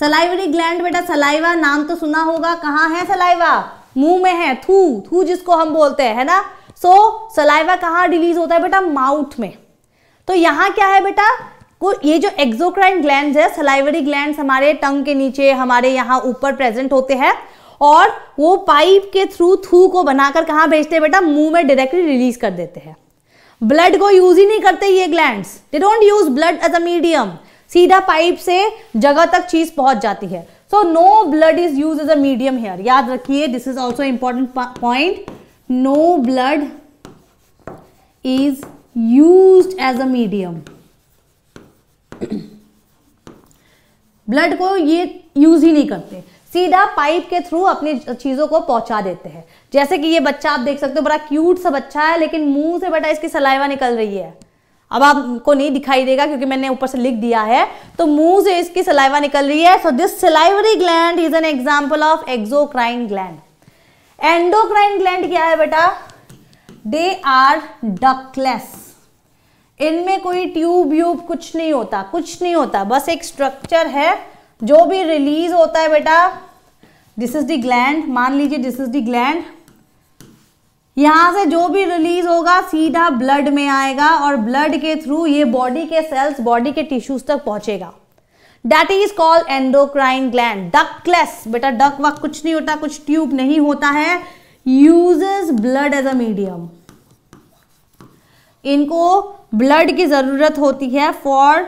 salivary gland बेटा सलाइवा नाम तो सुना होगा कहाँ है सलाइवा मुंह में है थू थू जिसको हम बोलते हैं है ना सो so, सलाइवा कहाँ रिलीज होता है बेटा माउथ में तो यहाँ क्या है बेटा को ये जो एक्सोक्राइन ग्लैंड है सलाइवरी ग्लैंड हमारे टंग के नीचे हमारे यहाँ ऊपर प्रेजेंट होते हैं और वो पाइप के थ्रू थू को बनाकर कहाँ भेजते हैं बेटा मुंह में डायरेक्टली रिलीज कर देते हैं ब्लड को यूज ही नहीं करते ये gland they don't use blood as a medium सीधा पाइप से जगह तक चीज पहुंच जाती है so no blood is use as a medium here याद रखिए this is also important point no blood is use as a medium blood को ये यूज ही नहीं करते सीधा पाइप के थ्रू अपनी चीज़ों को पहुंचा देते हैं जैसे कि ये बच्चा आप देख सकते हो बड़ा क्यूट सा बच्चा है लेकिन मुंह से बेटा इसकी सलाइवा निकल रही है अब आपको नहीं दिखाई देगा क्योंकि मैंने ऊपर से लिख दिया है तो मुंह से इसकी सलाइवा निकल रही है so this salivary gland is an example of exocrine gland endocrine gland क्या है बेटा दे आर डकलेस इनमें कोई ट्यूब व्यूब कुछ नहीं होता कुछ नहीं होता बस एक स्ट्रक्चर है जो भी रिलीज होता है बेटा दिस इज द ग्लैंड मान लीजिए दिस इज दी ग्लैंड यहाँ से जो भी रिलीज होगा सीधा ब्लड में आएगा और ब्लड के थ्रू ये बॉडी के सेल्स बॉडी के टिश्यूज तक पहुंचेगा that is called endocrine gland ductless बेटा डक वक कुछ नहीं होता कुछ ट्यूब नहीं होता है uses blood as a medium इनको ब्लड की जरूरत होती है फॉर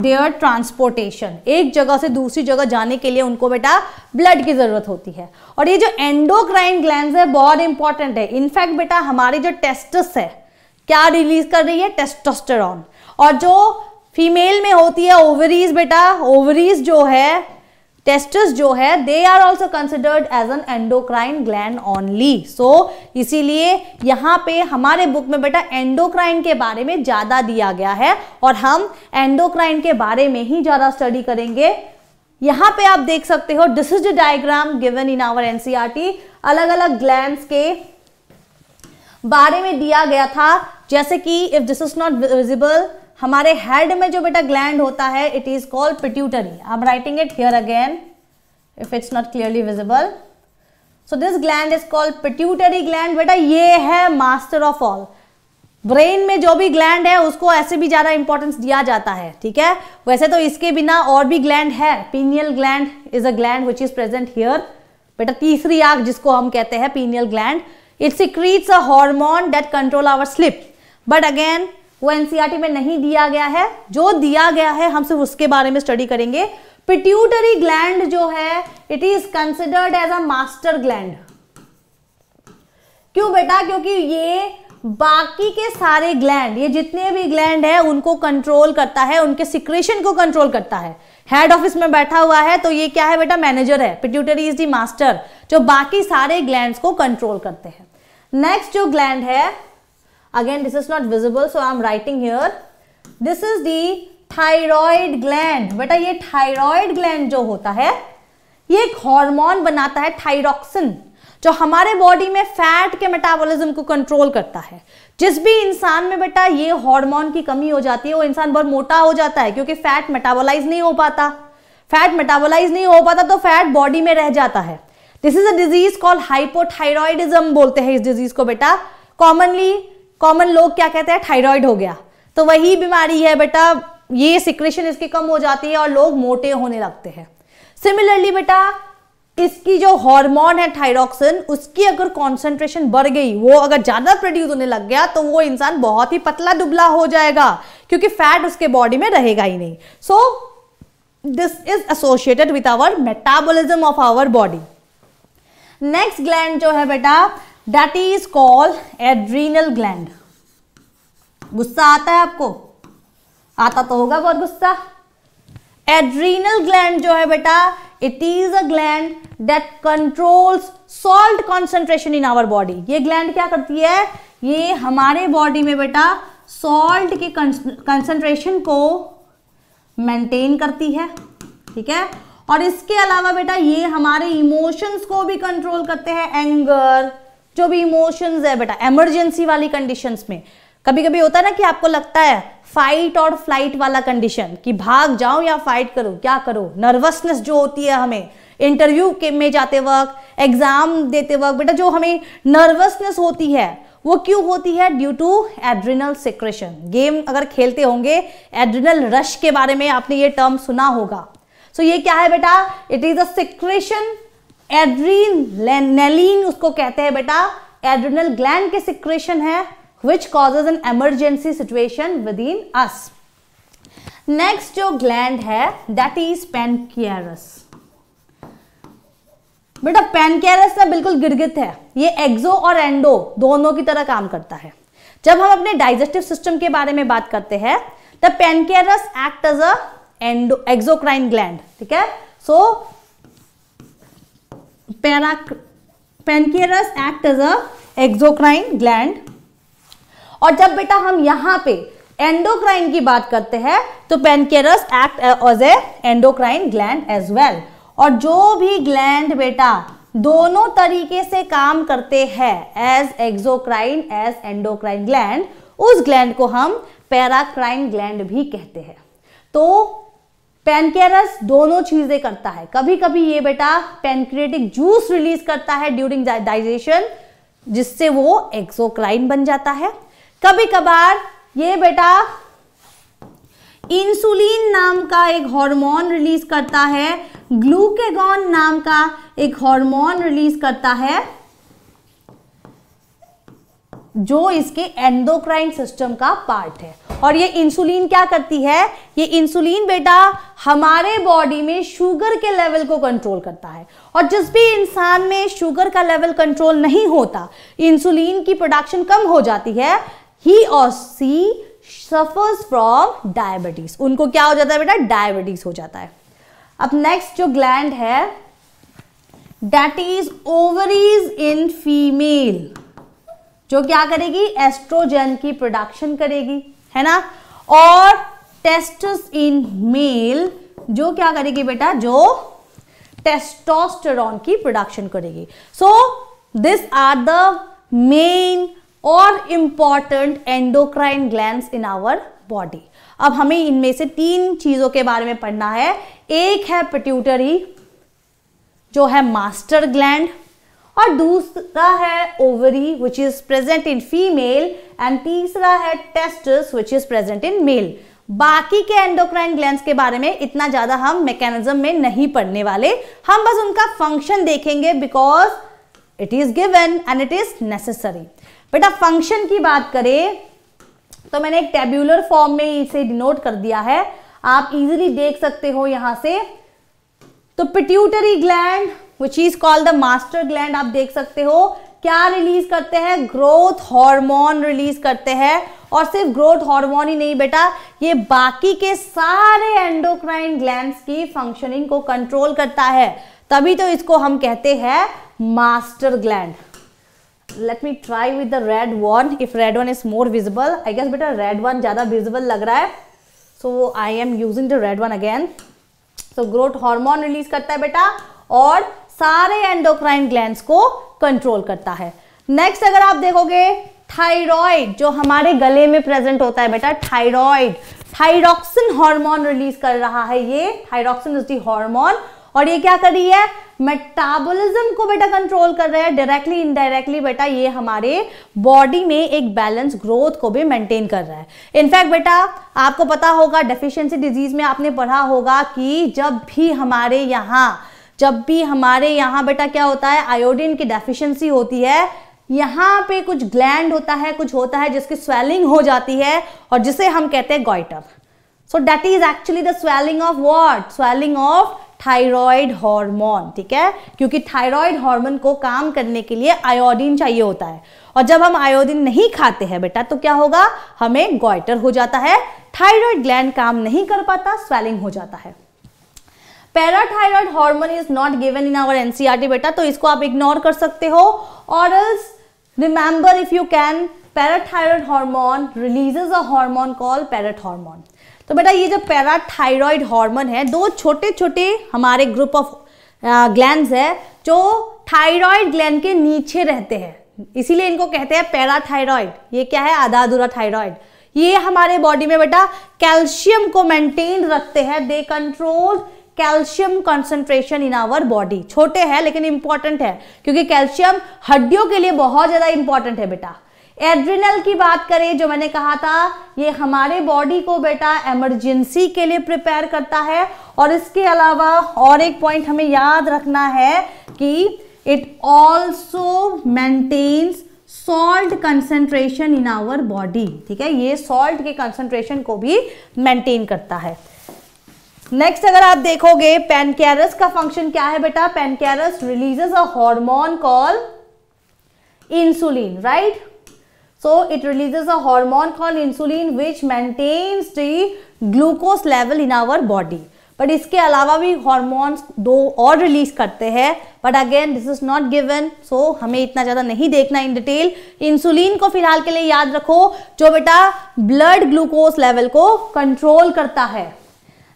देयर ट्रांसपोर्टेशन एक जगह से दूसरी जगह जाने के लिए उनको बेटा ब्लड की ज़रूरत होती है और ये जो एंडोक्राइन ग्लैंड है बहुत इंपॉर्टेंट है इनफैक्ट बेटा हमारी जो टेस्टस है क्या रिलीज कर रही है टेस्टोस्टेरॉन और जो फीमेल में होती है ओवरीज बेटा ओवरीज जो है टेस्टस जो है they are also considered as an endocrine gland only so इसीलिए यहाँ पे हमारे बुक में बेटा एंडोक्राइन के बारे में ज़्यादा दिया गया है और हम एंडोक्राइन के बारे में ही ज़्यादा स्टडी करेंगे यहाँ पे आप देख सकते हो this is diagram given in our NCERT अलग अलग ग्लैंड के बारे में दिया गया था जैसे कि if this is not visible हमारे हेड में जो बेटा ग्लैंड होता है it is called pituitary I am writing it here again if it's not clearly visible so this gland is called pituitary gland बेटा ये है मास्टर ऑफ ऑल ब्रेन में जो भी ग्लैंड है उसको ऐसे भी ज़्यादा इंपॉर्टेंस दिया जाता है ठीक है वैसे तो इसके बिना और भी ग्लैंड है pineal gland is a gland which is present here बेटा तीसरी आग जिसको हम कहते हैं pineal gland it secretes a hormone that control our sleep but again वो एनसीईआरटी e में नहीं दिया गया है जो दिया गया है हम सिर्फ उसके बारे में स्टडी करेंगे पिट्यूटरी ग्लैंड जो है it is considered as a master gland क्यों बेटा क्योंकि ये बाकी के सारे ग्लैंड ये जितने भी ग्लैंड है उनको कंट्रोल करता है उनके सिक्रेशन को कंट्रोल करता है हेड ऑफिस में बैठा हुआ है तो ये क्या है बेटा मैनेजर है पिट्यूटरी इज दी मास्टर जो बाकी सारे ग्लैंड को कंट्रोल करते हैं नेक्स्ट जो ग्लैंड है again this is not visible so i'm writing here this is the thyroid gland बेटा ये थायराइड ग्लैंड जो होता है ये एक हार्मोन बनाता है थायरोक्सिन जो हमारे बॉडी में फैट के मेटाबॉलिज्म को कंट्रोल करता है जिस भी इंसान में बेटा ये हार्मोन की कमी हो जाती है वो इंसान बहुत मोटा हो जाता है क्योंकि फैट मेटाबॉलाइज नहीं हो पाता फैट मेटाबॉलाइज नहीं हो पाता तो फैट बॉडी में रह जाता है this is a disease called hypothyroidism बोलते हैं इस डिजीज को बेटा कॉमनली कॉमन लोग क्या कहते हैं थायराइड हो गया तो वही बीमारी है बेटा ये सिक्रेशन इसकी कम हो जाती है और लोग मोटे होने लगते हैं सिमिलरली बेटा इसकी जो हार्मोन है थायरोक्सिन उसकी अगर कॉन्सेंट्रेशन बढ़ गई वो अगर ज्यादा प्रोड्यूस होने लग गया तो वो इंसान बहुत ही पतला दुबला हो जाएगा क्योंकि फैट उसके बॉडी में रहेगा ही नहीं so this is associated with our metabolism of our body next gland जो है बेटा that is called adrenal gland गुस्सा आता है आपको आता तो होगा बहुत गुस्सा एड्रीनल ग्लैंड जो है बेटा it is a gland that controls salt concentration in our body ये ग्लैंड क्या करती है ये हमारे बॉडी में बेटा सॉल्ट की कंसेंट्रेशन को मेंटेन करती है ठीक है और इसके अलावा बेटा ये हमारे इमोशंस को भी कंट्रोल करते हैं एंगर जो भी इमोशंस है बेटा इमरजेंसी वाली कंडीशंस में कभी कभी होता है ना कि आपको लगता है फाइट और फ्लाइट वाला कंडीशन कि भाग जाओ या फाइट करो क्या करो नर्वसनेस जो होती है हमें इंटरव्यू के में जाते वक्त एग्जाम देते वक्त बेटा जो हमें नर्वसनेस होती है वो क्यों होती है due to adrenal secretion game अगर खेलते होंगे एड्रिनल रश के बारे में आपने ये टर्म सुना होगा सो so ये क्या है बेटा it is a secretion adrenaline उसको कहते हैं बेटा एड्रिनल ग्लैंड के सिक्रेशन है which causes an emergency situation within us next जो ग्लैंड है दैट इज पेनकियरस बेटा पेनकेरस ना बिल्कुल गिरगित है ये एक्सो और एंडो दोनों की तरह काम करता है जब हम अपने डाइजेस्टिव सिस्टम के बारे में बात करते हैं तब pancreas act as a endo exocrine gland ठीक है so pancreas act as a exocrine gland और जब बेटा हम यहां पे एंडोक्राइन की बात करते हैं तो pancreas act as a endocrine gland as well और जो भी ग्लैंड बेटा दोनों तरीके से काम करते हैं as exocrine as endocrine gland उस ग्लैंड को हम पैराक्राइन ग्लैंड भी कहते हैं तो पेनकेरस दोनों चीजें करता है कभी कभी ये बेटा पेनक्रेटिक जूस रिलीज करता है ड्यूरिंग डाइजेशन जिससे वो एक्सोक्राइन बन जाता है कभी कभार ये बेटा इंसुलिन नाम का एक हार्मोन रिलीज करता है ग्लूकेगॉन नाम का एक हार्मोन रिलीज करता है जो इसके एंडोक्राइन सिस्टम का पार्ट है और ये इंसुलिन क्या करती है ये इंसुलिन बेटा हमारे बॉडी में शुगर के लेवल को कंट्रोल करता है और जिस भी इंसान में शुगर का लेवल कंट्रोल नहीं होता इंसुलिन की प्रोडक्शन कम हो जाती है ही और सी सफर्स फ्रॉम डायबिटीज उनको क्या हो जाता है बेटा डायबिटीज हो जाता है अब नेक्स्ट जो ग्लैंड है that is ovaries in female जो क्या करेगी एस्ट्रोजन की प्रोडक्शन करेगी है ना और टेस्टस इन मेल जो क्या करेगी बेटा जो टेस्टोस्टेरॉन की प्रोडक्शन करेगी so this are the main और important endocrine gland in our body अब हमें इनमें से तीन चीजों के बारे में पढ़ना है एक है पिट्यूटरी जो है मास्टर ग्लैंड और दूसरा है ovary which is present in female and तीसरा है testes which is present in male बाकी के एंडोक्राइन ग्लैंड के बारे में इतना ज़्यादा हम मैकेनिज्म में नहीं पढ़ने वाले हम बस उनका फंक्शन देखेंगे because it is given and it is necessary बेटा फंक्शन की बात करें तो मैंने एक टेब्यूलर फॉर्म में इसे डिनोट कर दिया है आप इजीली देख सकते हो यहां से तो pituitary gland which is called the master gland आप देख सकते हो क्या रिलीज करते हैं ग्रोथ हार्मोन रिलीज करते हैं और सिर्फ ग्रोथ हार्मोन ही नहीं बेटा ये बाकी के सारे एंडोक्राइन ग्लैंड्स की फंक्शनिंग को कंट्रोल करता है तभी तो इसको हम कहते हैं master gland let me try with the red one if red one is more visible I guess बेटा रेड वन ज़्यादा विजिबल लग रहा है so I am using the red one again so growth hormone release करता है बेटा और सारे एंडोक्राइन ग्लैंड को कंट्रोल करता है नेक्स्ट अगर आप देखोगे थाइरॉयड जो हमारे गले में प्रेजेंट होता है बेटा थाइरॉयड थाइरोक्सिन हार्मोन रिलीज कर रहा है ये थाइरोक्सिन इज दी हार्मोन और ये क्या कर रही है मेटाबॉलिज्म को बेटा कंट्रोल कर रहा है डायरेक्टली इनडायरेक्टली बेटा ये हमारे बॉडी में एक बैलेंस ग्रोथ को भी मेंटेन कर रहा है इनफैक्ट बेटा आपको पता होगा डेफिशिएंसी डिजीज में आपने पढ़ा होगा कि जब भी हमारे यहाँ जब भी हमारे यहाँ बेटा क्या होता है आयोडीन की डेफिशिएंसी होती है यहाँ पे कुछ ग्लैंड होता है कुछ होता है जिसकी स्वेलिंग हो जाती है और जिसे हम कहते हैं goitre so that is actually the swelling of what swelling of thyroid hormone ठीक है क्योंकि थायराइड हार्मोन को काम करने के लिए आयोडीन चाहिए होता है और जब हम आयोडीन नहीं खाते हैं बेटा तो क्या होगा हमें गोइटर हो जाता है थायराइड ग्लैंड काम नहीं कर पाता स्वेलिंग हो जाता है parathyroid hormone is not given in our NCERT बेटा तो इसको आप इग्नोर कर सकते हो और remember if you can parathyroid hormone releases a hormone call parathormone तो बेटा ये जो पैराथायरॉयड हार्मोन है दो छोटे छोटे हमारे ग्रुप ऑफ ग्लैंड है जो थायराइड ग्लैंड के नीचे रहते हैं इसीलिए इनको कहते हैं पैराथायरॉयड ये क्या है आधा अधूरा थायरॉयड ये हमारे बॉडी में बेटा कैल्शियम को मेंटेन रखते हैं they control calcium concentration in our body छोटे हैं लेकिन इंपॉर्टेंट है क्योंकि कैल्शियम हड्डियों के लिए बहुत ज़्यादा इंपॉर्टेंट है बेटा एड्रिनल की बात करें जो मैंने कहा था ये हमारे बॉडी को बेटा एमरजेंसी के लिए प्रिपेयर करता है और इसके अलावा और एक पॉइंट हमें याद रखना है कि it also maintains salt concentration in our body ठीक है ये सॉल्ट के कंसेंट्रेशन को भी मेंटेन करता है नेक्स्ट अगर आप देखोगे पेनकैरस का फंक्शन क्या है बेटा pancreas releases a hormone call insulin right so it releases a hormone call insulin which maintains the glucose level in our body but इसके अलावा भी हॉर्मोन्स दो और रिलीज करते हैं but again this is not given सो हमें इतना ज़्यादा नहीं देखना इन डिटेल इंसुलिन को फिलहाल के लिए याद रखो जो बेटा ब्लड ग्लूकोज लेवल को कंट्रोल करता है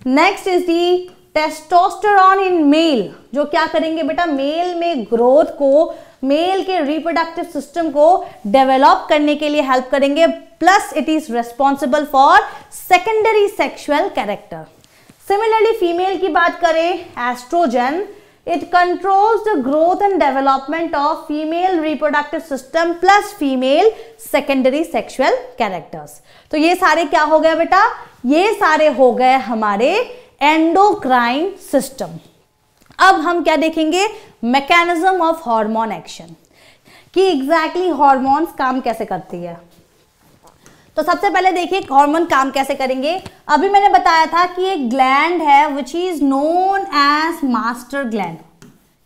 next is the testosterone in male जो क्या करेंगे बेटा मेल में ग्रोथ को मेल के रिप्रोडक्टिव सिस्टम को डेवलप करने के लिए हेल्प करेंगे plus it is responsible for secondary sexual character similarly female की बात करें estrogen it controls the growth and development of female reproductive system plus female secondary sexual characters तो ये सारे क्या हो गया बेटा ये सारे हो गए हमारे एंडोक्राइन सिस्टम अब हम क्या देखेंगे मैकेनिज्म ऑफ हार्मोन एक्शन कि एग्जैक्टली हार्मोन्स काम कैसे करती है तो सबसे पहले देखिए हार्मोन काम कैसे करेंगे अभी मैंने बताया था कि एक ग्लैंड है which is known as master gland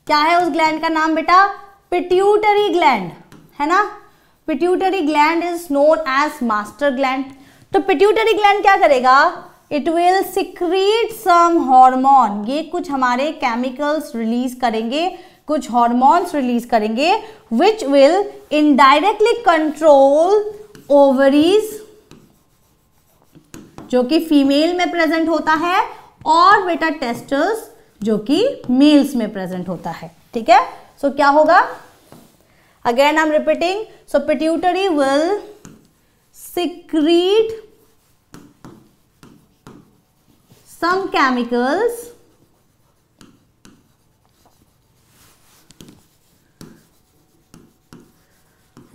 क्या है उस ग्लैंड का नाम बेटा पिट्यूटरी ग्लैंड है ना pituitary gland is known as master gland तो पिट्यूटरी ग्लैंड क्या करेगा it will secrete some hormone ये कुछ हमारे केमिकल्स रिलीज करेंगे कुछ हॉर्मोन्स रिलीज करेंगे which will indirectly control ovaries जो कि फीमेल में प्रेजेंट होता है और बेटा टेस्टर्स जो कि मेल्स में प्रेजेंट होता है ठीक है सो so, क्या होगा again I am repeating so pituitary will secrete some chemicals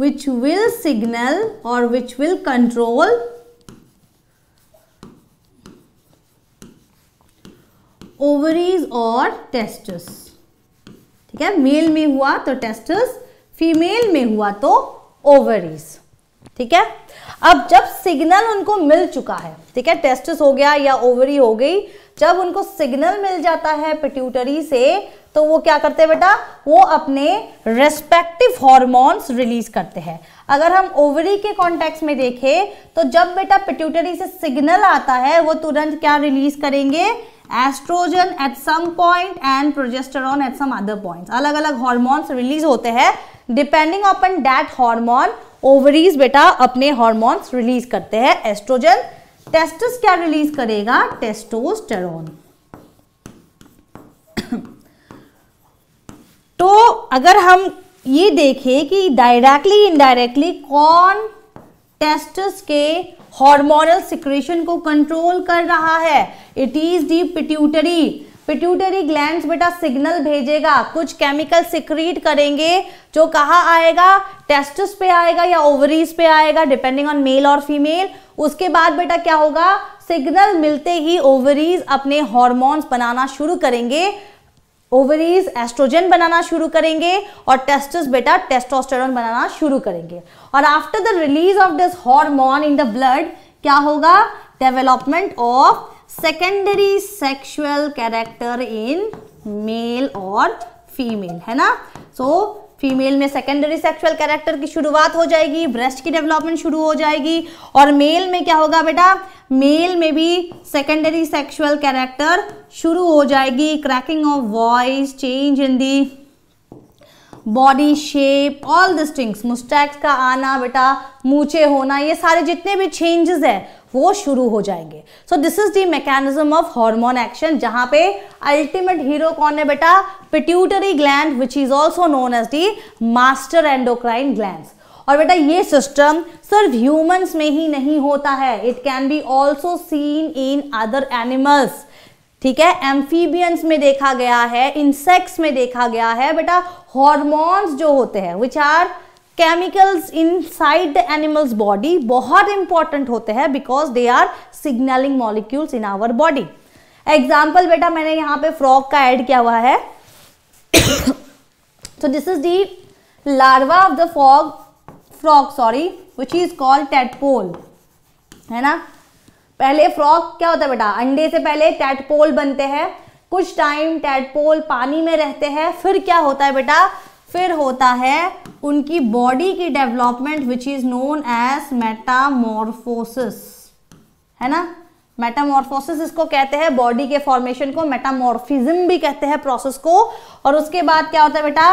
which will signal or which will control ovaries or testes ठीक है मेल में हुआ तो टेस्टस फीमेल में हुआ तो ओवरीज ठीक है अब जब सिग्नल उनको मिल चुका है ठीक है टेस्टिस हो गया या ओवरी हो गई जब उनको सिग्नल मिल जाता है पिट्यूटरी से तो वो क्या करते हैं बेटा वो अपने रेस्पेक्टिव हॉर्मोन्स रिलीज करते हैं अगर हम ओवरी के कॉन्टेक्स में देखें तो जब बेटा पिट्यूटरी से सिग्नल आता है वो तुरंत क्या रिलीज करेंगे estrogen at some point and progesterone at some other point अलग अलग हॉर्मोन्स रिलीज होते हैं depending upon that hormone ovaries बेटा अपने हॉर्मोन्स रिलीज करते हैं एस्ट्रोजन टेस्टस क्या रिलीज करेगा टेस्टोस्टेरोन तो अगर हम ये देखें कि डायरेक्टली इनडायरेक्टली कौन टेस्टस के हॉर्मोनल सिक्रेशन को कंट्रोल कर रहा है it is pituitary pituitary pituitary gland बेटा सिग्नल भेजेगा कुछ केमिकल सिक्रीट करेंगे जो कहा आएगा टेस्टिस पे आएगा या ओवरीज पे आएगा डिपेंडिंग ऑन मेल और फीमेल उसके बाद बेटा क्या होगा सिग्नल मिलते ही ओवरीज अपने हॉर्मोन्स बनाना शुरू करेंगे ओवरीज एस्ट्रोजन बनाना शुरू करेंगे और टेस्टिस बेटा टेस्टोस्टेरोन बनाना शुरू करेंगे और after the release of this hormone in the blood क्या होगा development of secondary sexual character in male और फीमेल है ना सो so, फीमेल में सेकेंडरी सेक्सुअल कैरेक्टर की शुरुआत हो जाएगी ब्रेस्ट की डेवलपमेंट शुरू हो जाएगी और मेल में क्या होगा बेटा मेल में भी सेकेंडरी सेक्सुअल कैरेक्टर शुरू हो जाएगी cracking of voice change in the body shape all this things moustaches का आना बेटा मूचे होना ये सारे जितने भी चेंजेस है वो शुरू हो जाएंगे so this is the mechanism of hormone action जहां पे अल्टीमेट हीरो कौन है बेटा pituitary gland which is also known as the master endocrine gland और बेटा ये सिस्टम सिर्फ ह्यूमंस में ही नहीं होता है it can be also seen in other animals ठीक है एम्फीबियंस में देखा गया है इंसेक्ट्स में देखा गया है बेटा हॉर्मोन्स जो होते हैं which are chemicals side the animals body बहुत इंपॉर्टेंट होते हैं because they are signalling molecules in our body example बेटा मैंने यहाँ पे फ्रॉक का एड किया हुआ है तो this is the larva of the frog frog sorry which is called tadpole है ना पहले फ्रॉग क्या होता है बेटा अंडे से पहले टेटपोल बनते हैं कुछ टाइम टेटपोल पानी में रहते हैं फिर क्या होता है बेटा फिर होता है उनकी बॉडी की development which is known as metamorphosis है ना मेटामोरफोसिस इसको कहते हैं बॉडी के फॉर्मेशन को मेटामोरफिज्म भी कहते हैं प्रोसेस को और उसके बाद क्या होता है बेटा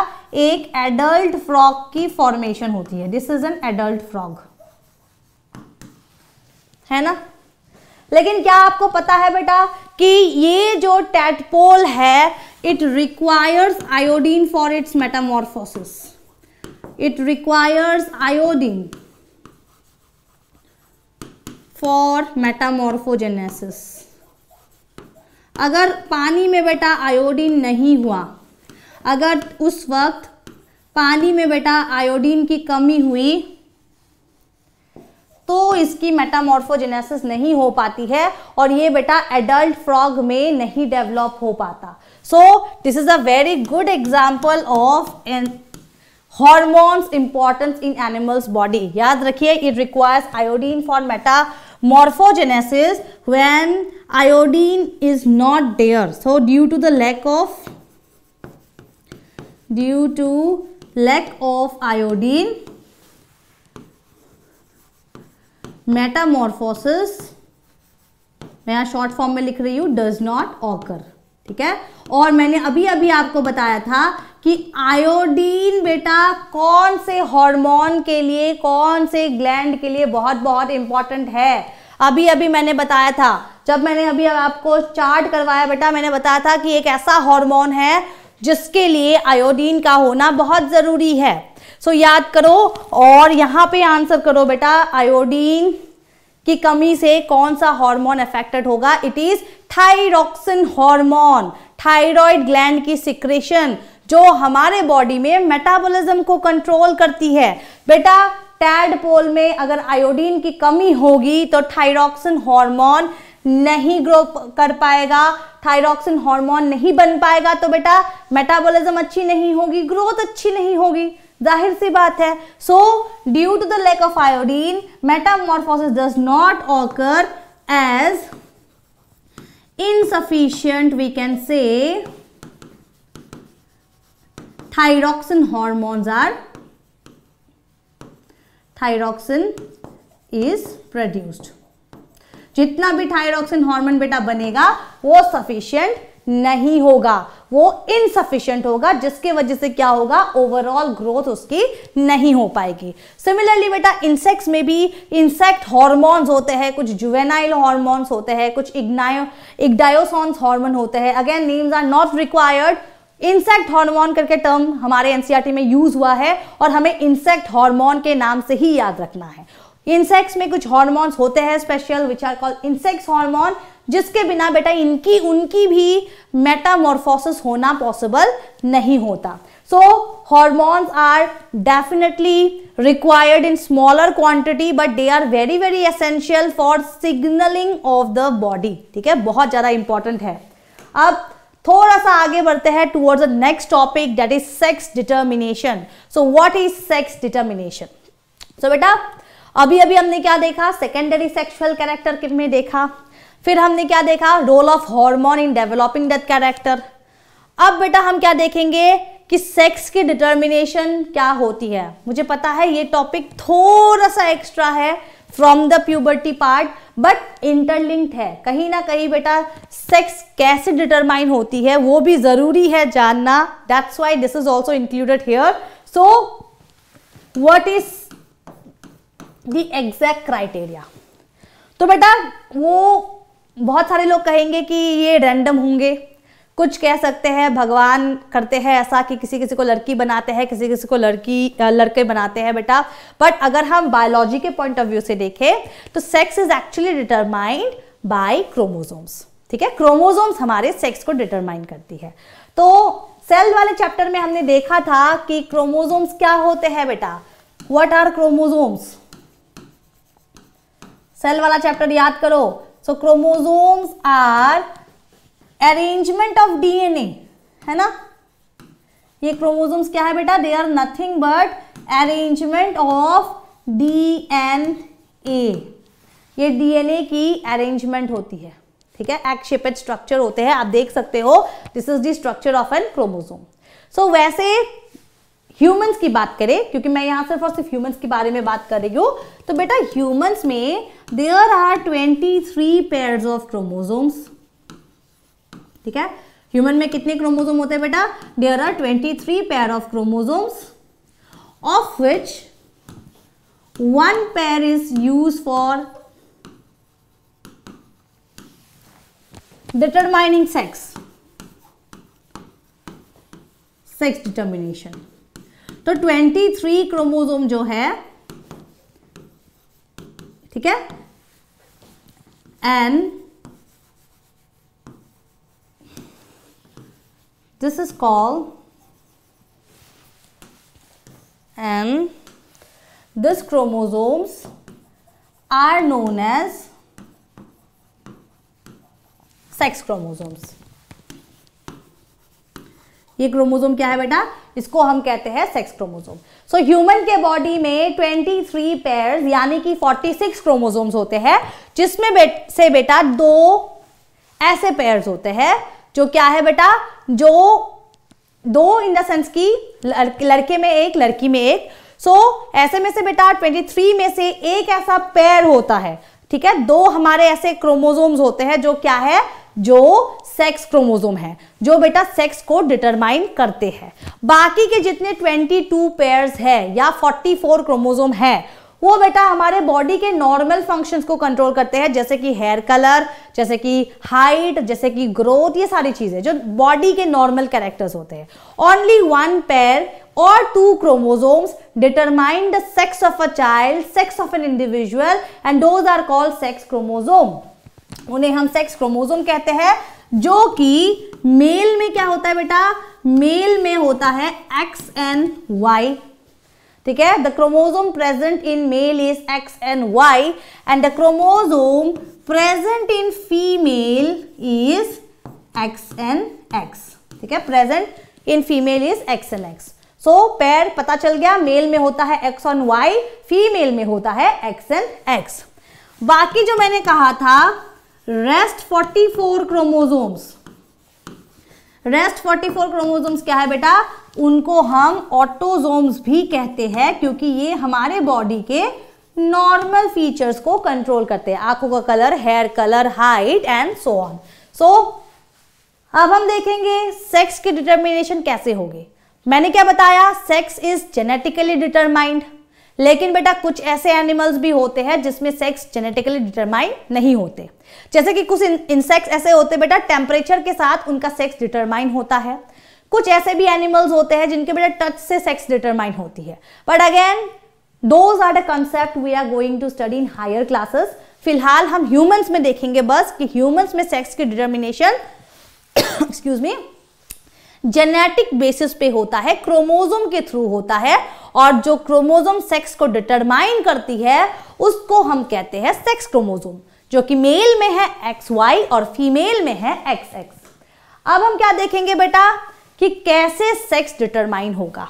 एक एडल्ट फ्रॉग की फॉर्मेशन होती है this is an adult frog है ना लेकिन क्या आपको पता है बेटा कि ये जो टैटपोल है it requires iodine for its metamorphosis it requires iodine for metamorphogenesis अगर पानी में बेटा आयोडीन नहीं हुआ अगर उस वक्त पानी में बेटा आयोडीन की कमी हुई तो इसकी मेटामॉर्फोजेनेसिस नहीं हो पाती है और ये बेटा एडल्ट फ्रॉग में नहीं डेवलप हो पाता so this is a very good example of an hormones importance in animals body याद रखिए it requires iodine for meta morphogenesis iodine is not there so due to the lack of due to lack of iodine metamorphosis मैं यहाँ शॉर्ट फॉर्म में लिख रही हूं डज नॉट ऑकर ठीक है और मैंने अभी अभी आपको बताया था कि आयोडीन बेटा कौन से हार्मोन के लिए कौन से ग्लैंड के लिए बहुत बहुत इंपॉर्टेंट है अभी अभी मैंने बताया था जब मैंने अभी आपको चार्ट करवाया बेटा मैंने बताया था कि एक ऐसा हार्मोन है जिसके लिए आयोडीन का होना बहुत ज़रूरी है सो so, याद करो और यहाँ पे आंसर करो बेटा आयोडीन की कमी से कौन सा हार्मोन अफेक्टेड होगा it is thyroxine hormone thyroid gland की सिक्रेशन जो हमारे बॉडी में मेटाबॉलिज्म को कंट्रोल करती है बेटा टैडपोल में अगर आयोडीन की कमी होगी तो थाइरोक्सिन हार्मोन नहीं ग्रो कर पाएगा थाइरोक्सिन हार्मोन नहीं बन पाएगा तो बेटा मेटाबॉलिज्म अच्छी नहीं होगी ग्रोथ अच्छी नहीं होगी जाहिर सी बात है so due to the lack of iodine metamorphosis does not occur as insufficient we can say thyroxine hormones or thyroxine is produced जितना भी थायरोक्सिन हार्मोन बेटा बनेगा वो सफिशियंट नहीं होगा वो इनसफिशियंट होगा जिसके वजह से क्या होगा ओवरऑल ग्रोथ उसकी नहीं हो पाएगी सिमिलरली बेटा इंसेक्ट्स में भी इंसेक्ट हॉर्मोन्स होते हैं कुछ जुवेनाइल हॉर्मोन्स होते हैं कुछ इग्नायो इग्डायोसॉन्स हॉर्मोन होते हैं again names are not required insect hormone करके टर्म हमारे एनसीआरटी e में यूज हुआ है और हमें इंसेक्ट हार्मोन के नाम से ही याद रखना है इंसेक्ट्स में कुछ हॉर्मोन्स होते हैं special which are called insects hormone जिसके बिना बेटा इनकी उनकी भी मेटामोरफोसिस होना पॉसिबल नहीं होता so hormones are definitely required in smaller quantity but they are very very essential for signalling of the body ठीक है बहुत ज्यादा इंपॉर्टेंट है अब थोड़ा सा आगे बढ़ते हैं towards the next topic that is sex determination so what is sex determination so बेटा अभी अभी हमने क्या देखा सेकेंडरी सेक्सुअल कैरेक्टर में देखा फिर हमने क्या देखा role of hormone in developing that character अब बेटा हम क्या देखेंगे कि सेक्स की डिटर्मिनेशन क्या होती है मुझे पता है ये टॉपिक थोड़ा सा एक्स्ट्रा है from the puberty part but interlinked है कहीं ना कहीं बेटा सेक्स कैसे डिटरमाइन होती है वो भी जरूरी है जानना that's why this is also included here so what is the exact criteria तो बेटा वो बहुत सारे लोग कहेंगे कि ये रैंडम होंगे कुछ कह सकते हैं भगवान करते हैं ऐसा कि किसी किसी को लड़की बनाते हैं किसी किसी को लड़की लड़के बनाते हैं बेटा बट अगर हम बायोलॉजी के पॉइंट ऑफ व्यू से देखें तो sex is actually determined by chromosomes ठीक है क्रोमोसोम्स हमारे सेक्स को डिटरमाइन करती है तो सेल वाले चैप्टर में हमने देखा था कि क्रोमोजोम्स क्या होते हैं बेटा वट आर क्रोमोजोम्स सेल वाला चैप्टर याद करो so chromosomes are arrangement of DNA है ना ये क्रोमोजोम्स क्या है बेटा they are nothing but arrangement of DNA ये डीएनए की अरेंजमेंट होती है ठीक है एक्शेपेड शेपेड स्ट्रक्चर होते हैं आप देख सकते हो this is the structure of an chromosome so वैसे ह्यूमंस की बात करें क्योंकि मैं यहां सिर्फ और सिर्फ ह्यूमंस के बारे में बात कर रही हूं तो बेटा ह्यूमंस में there are twenty three pair of chromosomes ठीक है ह्यूमन में कितने क्रोमोजोम होते हैं बेटा there are twenty three pair of chromosomes of which one pair is use for determining sex sex determination तो 23 थ्री क्रोमोजोम जो है ठीक है and this is call and this chromosomes are known as sex chromosomes ये क्रोमोजोम क्या है बेटा इसको हम कहते हैं सेक्स क्रोमोजोम सो ह्यूमन के बॉडी में 23 थ्री पेयर यानी कि 46 सिक्स क्रोमोजोम्स होते हैं जिसमें बेट, से बेटा दो ऐसे पेयर होते हैं जो क्या है बेटा जो दो इन देंस सेंस की लड़के में एक लड़की में एक सो so, ऐसे में से बेटा 23 में से एक ऐसा पेयर होता है ठीक है दो हमारे ऐसे क्रोमोजोम्स होते हैं जो क्या है जो सेक्स क्रोमोजोम है जो बेटा सेक्स को डिटरमाइन करते हैं बाकी के जितने 22 पेयर्स है या 44 क्रोमोजोम है वो बेटा हमारे बॉडी के नॉर्मल फंक्शंस को कंट्रोल करते हैं जैसे कि हेयर कलर जैसे कि हाइट जैसे कि ग्रोथ ये सारी चीज़ें जो बॉडी के नॉर्मल कैरेक्टर्स होते हैं ओनली वन पेयर और two chromosomes determined sex of a child sex of an individual and and are called sex chromosome उन्हें हम सेक्स क्रोमोजोम कहते हैं जो कि मेल में क्या होता है बेटा मेल में होता है एक्स एन वाई ठीक है the chromosome present in male is X and Y and the chromosome present in female is X and X ठीक है present in female is X and X so पैर पता चल गया मेल में होता है एक्स ऑन वाई फीमेल में होता है एक्स एन एक्स बाकी जो मैंने कहा था रेस्ट 44 क्रोमोसोम्स रेस्ट 44 क्रोमोसोम्स क्या है बेटा उनको हम ऑटोजोम्स भी कहते हैं क्योंकि ये हमारे बॉडी के नॉर्मल फीचर्स को कंट्रोल करते हैं आंखों का colour hair colour height and so on so अब हम देखेंगे सेक्स की डिटर्मिनेशन कैसे होगी मैंने क्या बताया सेक्स इज जेनेटिकली डिटरमाइंड लेकिन बेटा कुछ ऐसे एनिमल्स भी होते हैं जिसमें सेक्स जेनेटिकली डिटरमाइन नहीं होते जैसे कि कुछ इंसेक्ट्स ऐसे होते बेटा टेम्परेचर के साथ उनका सेक्स डिटरमाइन होता है कुछ ऐसे भी एनिमल्स होते हैं जिनके बेटा टच से सेक्स डिटरमाइन होती है but again those are the concept we are going to study in higher classes फिलहाल हम ह्यूमंस में देखेंगे बस कि ह्यूमंस में सेक्स की determination excuse me genetic basis पे होता है क्रोमोजोम के थ्रू होता है और जो क्रोमोजोम सेक्स को डिटरमाइन करती है उसको हम कहते हैं सेक्स क्रोमोजोम जो कि मेल में है एक्स वाई और फीमेल में है एक्स एक्स अब हम क्या देखेंगे बेटा कि कैसे सेक्स डिटरमाइन होगा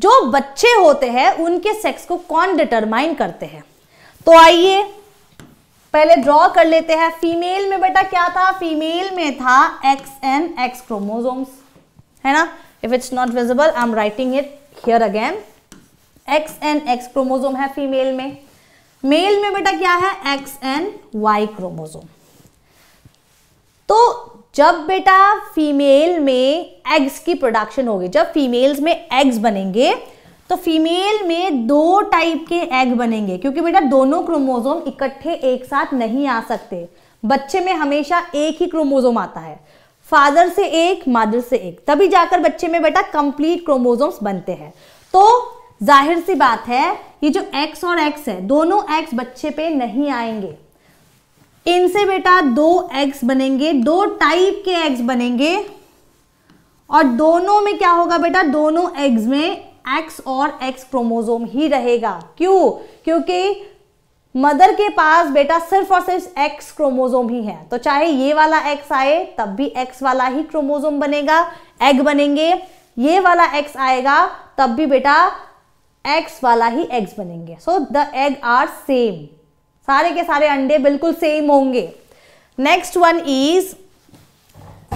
जो बच्चे होते हैं उनके सेक्स को कौन डिटरमाइन करते हैं तो आइए पहले ड्रॉ कर लेते हैं फीमेल में बेटा क्या था फीमेल में था एक्स एन एक्स क्रोमोजोम्स है ना if it's not visible I am writing it here again X and X chromosome है फीमेल में मेल में बेटा क्या है एक्स एंड वाई क्रोमोजोम तो जब बेटा फीमेल में एग्स की प्रोडक्शन होगी जब फीमेल्स में एग्स बनेंगे तो फीमेल में दो टाइप के एग बनेंगे क्योंकि बेटा दोनों क्रोमोजोम इकट्ठे एक साथ नहीं आ सकते बच्चे में हमेशा एक ही क्रोमोजोम आता है फादर से एक मदर से एक तभी जाकर बच्चे में बेटा कंप्लीट क्रोमोजोम्स बनते हैं तो जाहिर सी बात है ये जो एक्स और एक्स है दोनों एक्स बच्चे पे नहीं आएंगे इनसे बेटा दो एक्स बनेंगे दो टाइप के एक्स बनेंगे और दोनों में क्या होगा बेटा दोनों एग्स में एक्स और एक्स क्रोमोजोम ही रहेगा क्यों क्योंकि मदर के पास बेटा सिर्फ और सिर्फ एक्स क्रोमोजोम ही है तो चाहे ये वाला एक्स आए तब भी एक्स वाला ही क्रोमोजोम बनेगा एग बनेंगे ये वाला एक्स आएगा तब भी बेटा एक्स वाला ही एग्स बनेंगे so the egg are same सारे के सारे अंडे बिल्कुल सेम होंगे नेक्स्ट वन इज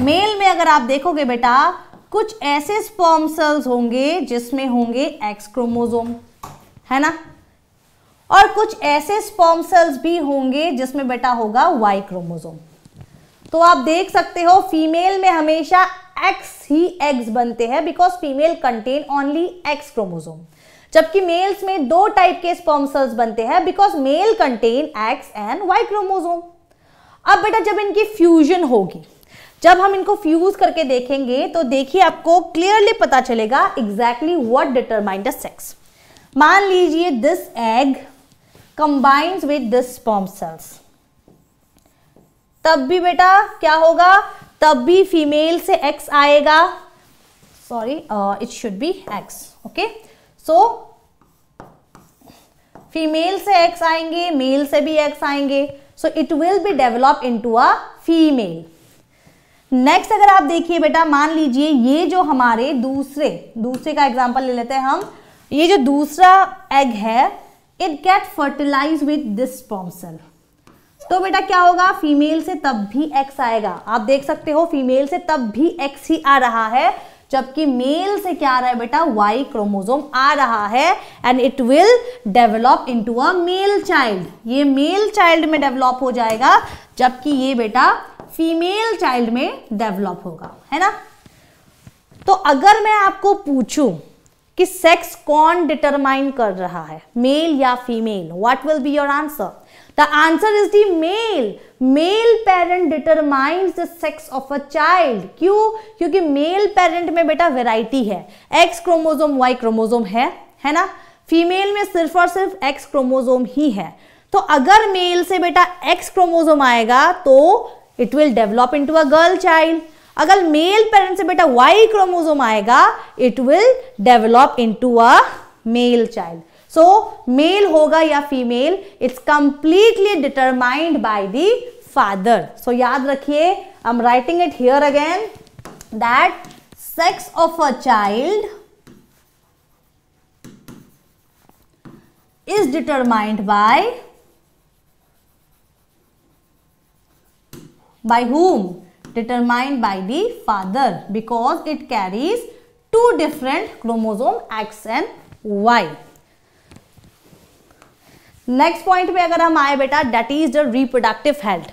मेल में अगर आप देखोगे बेटा कुछ ऐसे स्पॉम सेल्स होंगे जिसमें होंगे एक्स क्रोमोजोम है ना और कुछ ऐसे स्पर्म सेल्स भी होंगे जिसमें बेटा होगा वाई क्रोमोजोम तो आप देख सकते हो फीमेल में हमेशा एक्स ही एक्स बनते हैं because female contain only X chromosome जबकि मेल्स में दो टाइप के स्पर्म सेल्स बनते हैं because male contain X and Y chromosome अब बेटा जब इनकी फ्यूजन होगी जब हम इनको फ्यूज करके देखेंगे तो देखिए आपको क्लियरली पता चलेगा exactly what determine the sex मान लीजिए this egg combines with the sperm cells तब भी बेटा क्या होगा तब भी फीमेल से एक्स आएगा sorry it should be X okay so female से एक्स आएंगे मेल से भी एक्स आएंगे so it will be develop into a female next अगर आप देखिए बेटा मान लीजिए ये जो हमारे दूसरे दूसरे का एग्जाम्पल ले लेते हैं हम ये जो दूसरा एग है it get fertilize with this sperm cell तो बेटा क्या होगा फीमेल से तब भी एक्स आएगा आप देख सकते हो फीमेल से तब भी एक्स ही आ रहा है जबकि मेल से क्या आ रहा है बेटा वाई क्रोमोजोम आ रहा है and it will develop into a male child ये मेल चाइल्ड में डेवलप हो जाएगा जबकि ये बेटा फीमेल चाइल्ड में डेवलप होगा है ना तो अगर मैं आपको पूछूं कि सेक्स कौन डिटरमाइन कर रहा है मेल या female what will be your answer the answer is the male male parent determine the sex of a child क्यों क्योंकि मेल पेरेंट में बेटा वेराइटी है एक्स क्रोमोजोम वाई क्रोमोजोम है है ना फीमेल में सिर्फ और सिर्फ एक्स क्रोमोजोम ही है तो अगर मेल से बेटा एक्स क्रोमोजोम आएगा तो it will develop into a girl child अगर मेल पेरेंट से बेटा वाई क्रोमोजोम आएगा it will develop into a male child so male होगा या female it's completely determined by the father so याद रखिए I am writing it here again that sex of a child is determined by by whom determined by the father because it carries two different chromosome X and Y. Next point पे अगर हम आए बेटा that is the reproductive health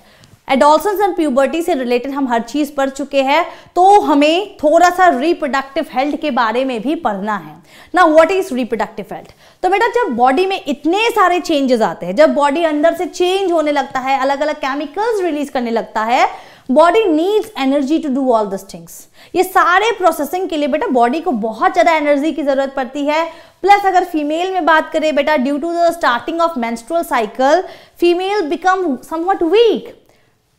adolescence and puberty से रिलेटेड हम हर चीज़ पढ़ चुके हैं तो हमें थोड़ा सा रिप्रोडक्टिव हेल्थ के बारे में भी पढ़ना है ना व्हाट इज रिप्रोडक्टिव हेल्थ तो बेटा जब बॉडी में इतने सारे चेंजेस आते हैं जब बॉडी अंदर से चेंज होने लगता है अलग अलग केमिकल्स रिलीज करने लगता है body needs energy to do all this things ये सारे प्रोसेसिंग के लिए बेटा बॉडी को बहुत ज़्यादा एनर्जी की ज़रूरत पड़ती है प्लस अगर फीमेल में बात करें बेटा due to the starting of menstrual cycle female become somewhat weak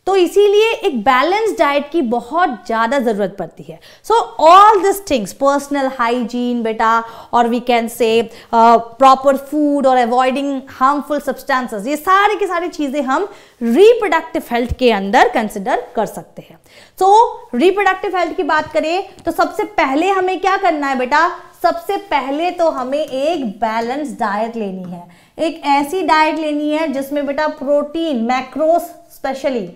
तो इसीलिए एक बैलेंस डाइट की बहुत ज़्यादा ज़रूरत पड़ती है so all this things personal hygiene बेटा और we can say proper food और अवॉइडिंग हार्मफुल सब्सटेंसेस ये सारी की सारी चीज़ें हम रिप्रोडक्टिव हेल्थ के अंदर कंसिडर कर सकते हैं सो रिप्रोडक्टिव हेल्थ की बात करें तो सबसे पहले हमें क्या करना है बेटा सबसे पहले तो हमें एक बैलेंस डाइट लेनी है एक ऐसी डाइट लेनी है जिसमें बेटा प्रोटीन मैक्रोस स्पेशली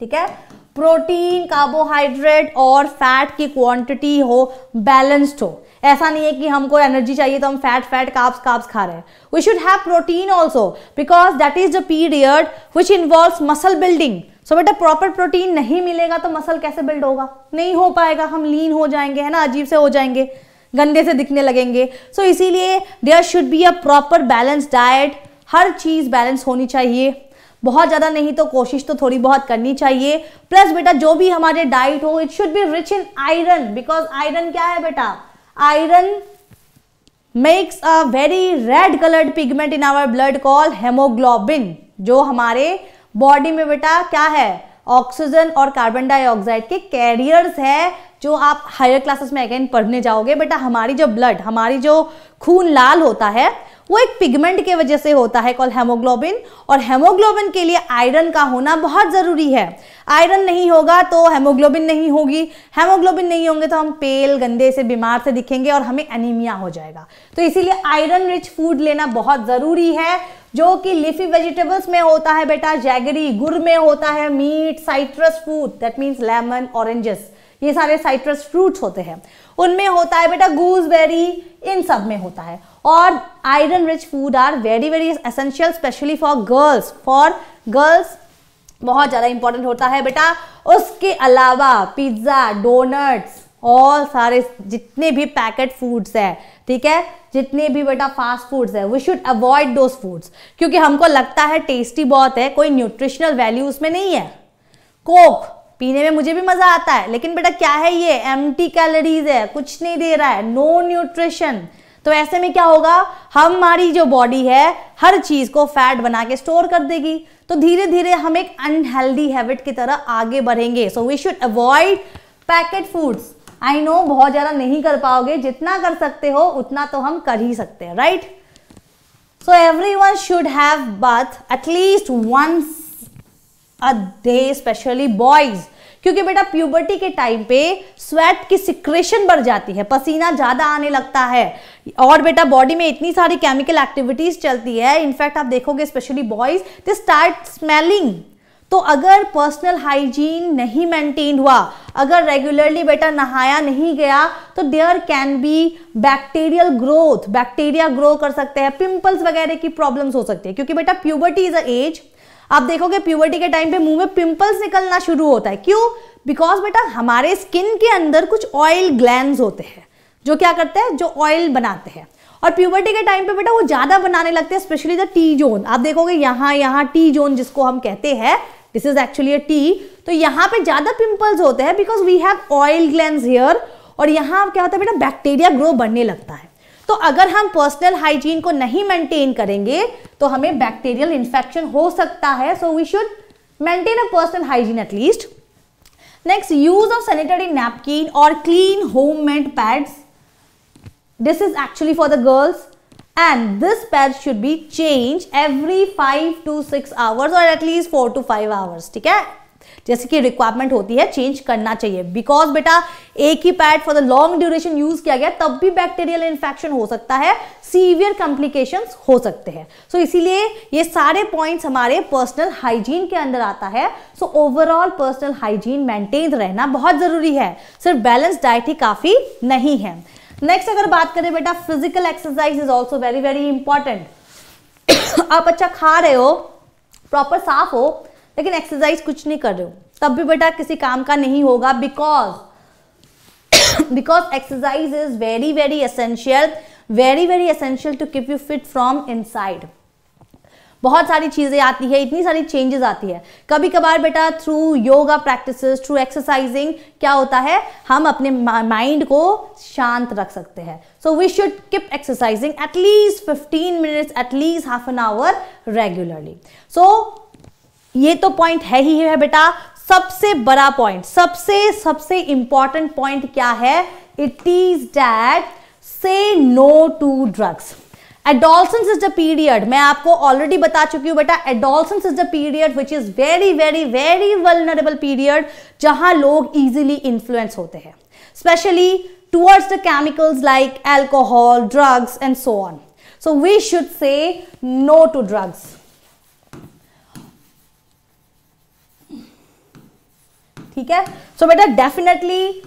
ठीक है प्रोटीन कार्बोहाइड्रेट और फैट की क्वांटिटी हो बैलेंस्ड हो ऐसा नहीं है कि हमको एनर्जी चाहिए तो हम फैट फैट काप्स काप्स खा रहे हैं we should have protein also because that is the period which involve muscle building so बेटा प्रॉपर प्रोटीन नहीं मिलेगा तो मसल कैसे बिल्ड होगा नहीं हो पाएगा हम लीन हो जाएंगे है ना अजीब से हो जाएंगे गंदे से दिखने लगेंगे सो so, इसीलिए there should be a proper balance diet हर चीज़ बैलेंस होनी चाहिए बहुत ज़्यादा नहीं तो कोशिश तो थोड़ी बहुत करनी चाहिए प्लस बेटा जो भी हमारे डाइट हो it should be rich in iron because iron क्या है बेटा iron makes a very red coloured pigment in our blood call haemoglobin जो हमारे बॉडी में बेटा क्या है ऑक्सीजन और कार्बन डाइऑक्साइड के कैरियर्स है जो आप हायर क्लासेस में अगेन पढ़ने जाओगे बेटा हमारी जो ब्लड हमारी जो खून लाल होता है वो एक पिगमेंट के वजह से होता है कॉल हेमोग्लोबिन और हेमोग्लोबिन के लिए आयरन का होना बहुत ज़रूरी है आयरन नहीं होगा तो हेमोग्लोबिन नहीं होगी हेमोग्लोबिन नहीं होंगे तो हम पेल गंदे से बीमार से दिखेंगे और हमें एनीमिया हो जाएगा तो इसीलिए आयरन रिच फूड लेना बहुत ज़रूरी है जो कि लिफी वेजिटेबल्स में होता है बेटा जैगरी गुड़ में होता है meat citrus food that means lemon oranges ये सारे साइट्रस फ्रूट्स होते हैं उनमें होता है बेटा गूजबेरी इन सब में होता है और iron rich food are very very essential specially for girls for girls बहुत ज़्यादा इंपॉर्टेंट होता है बेटा उसके अलावा पिज्ज़ा डोनट्स और सारे जितने भी पैकेट फूड्स है ठीक है जितने भी बेटा फास्ट फूड्स है we should avoid those foods क्योंकि हमको लगता है टेस्टी बहुत है कोई न्यूट्रिशनल वैल्यू उसमें नहीं है कोक पीने में मुझे भी मज़ा आता है लेकिन बेटा क्या है ये एम्प्टी कैलोरीज है कुछ नहीं दे रहा है नो न्यूट्रिशन तो ऐसे में क्या होगा हमारी जो बॉडी है हर चीज को फैट बना के स्टोर कर देगी तो धीरे धीरे हम एक अनहेल्दी हैबिट की तरह आगे बढ़ेंगे so we should avoid packet foods I know बहुत ज़्यादा नहीं कर पाओगे जितना कर सकते हो उतना तो हम कर ही सकते हैं right so every one should have bath at least once a day specially boys क्योंकि बेटा प्यूबर्टी के टाइम पे स्वेट की सिक्रेशन बढ़ जाती है पसीना ज़्यादा आने लगता है और बेटा बॉडी में इतनी सारी केमिकल एक्टिविटीज़ चलती है इनफैक्ट आप देखोगे specially boys they start smelling तो अगर पर्सनल हाइजीन नहीं मेंटेन हुआ अगर रेगुलरली बेटा नहाया नहीं गया तो there can be bacterial growth bacteria grow कर सकते हैं पिंपल्स वगैरह की प्रॉब्लम्स हो सकती है क्योंकि बेटा प्यूबर्टी इज अ एज आप देखोगे प्यूबर्टी के टाइम पे मुंह में पिंपल्स निकलना शुरू होता है क्यों बिकॉज बेटा हमारे स्किन के अंदर कुछ ऑयल ग्लैंड होते हैं जो क्या करते हैं जो ऑयल बनाते हैं और प्यूबर्टी के टाइम पे बेटा वो ज़्यादा बनाने लगते हैं स्पेशली द टी जोन आप देखोगे यहाँ यहाँ टी जोन जिसको हम कहते हैं this is actually a T तो यहाँ पे ज़्यादा पिंपल्स होते हैं because we have oil gland hair और यहाँ क्या होता है बेटा बैक्टीरिया ग्रो बढ़ने लगता है तो अगर हम पर्सनल हाइजीन को नहीं मेंटेन करेंगे तो हमें बैक्टीरियल इंफेक्शन हो सकता है so we should maintain a personal hygiene at least next use of sanitary napkin और clean home made pads this is actually for the girls and this pad should be change every five to six hours और at least four to five hours ठीक है जैसे कि रिक्वायरमेंट होती है चेंज करना चाहिए बिकॉज बेटा एक ही pad for the long duration use किया गया तब भी बैक्टीरियल इन्फेक्शन हो सकता है सीवियर कॉम्प्लिकेशन हो सकते हैं सो so, इसीलिए ये सारे पॉइंट्स हमारे पर्सनल हाइजीन के अंदर आता है so overall personal hygiene maintain रहना बहुत जरूरी है सिर्फ बैलेंस डाइट ही काफी नहीं है नेक्स्ट अगर बात करें बेटा physical exercise is also very very important आप अच्छा खा रहे हो प्रॉपर साफ हो लेकिन एक्सरसाइज कुछ नहीं कर रहे हो तब भी बेटा किसी काम का नहीं होगा because because exercise is very very essential very very essential to keep you fit from inside बहुत सारी चीज़ें आती है इतनी सारी चेंजेस आती है कभी कभार बेटा through yoga practice through exercising क्या होता है हम अपने माइंड को शांत रख सकते हैं so we should keep exercising at least fifteen minutes at least half an hour regularly so ये तो पॉइंट है ही है बेटा सबसे बड़ा पॉइंट सबसे सबसे इंपॉर्टेंट पॉइंट क्या है it is that say no to drugs adolescence is the period मैं आपको ऑलरेडी बता चुकी हूं बेटा adolescence is the period which is very very very vulnerable period जहां लोग इजीली इंफ्लुएंस होते हैं specially towards the chemicals like alcohol drugs and so on so we should say no to drugs ठीक है सो so, बेटा डेफिनेटली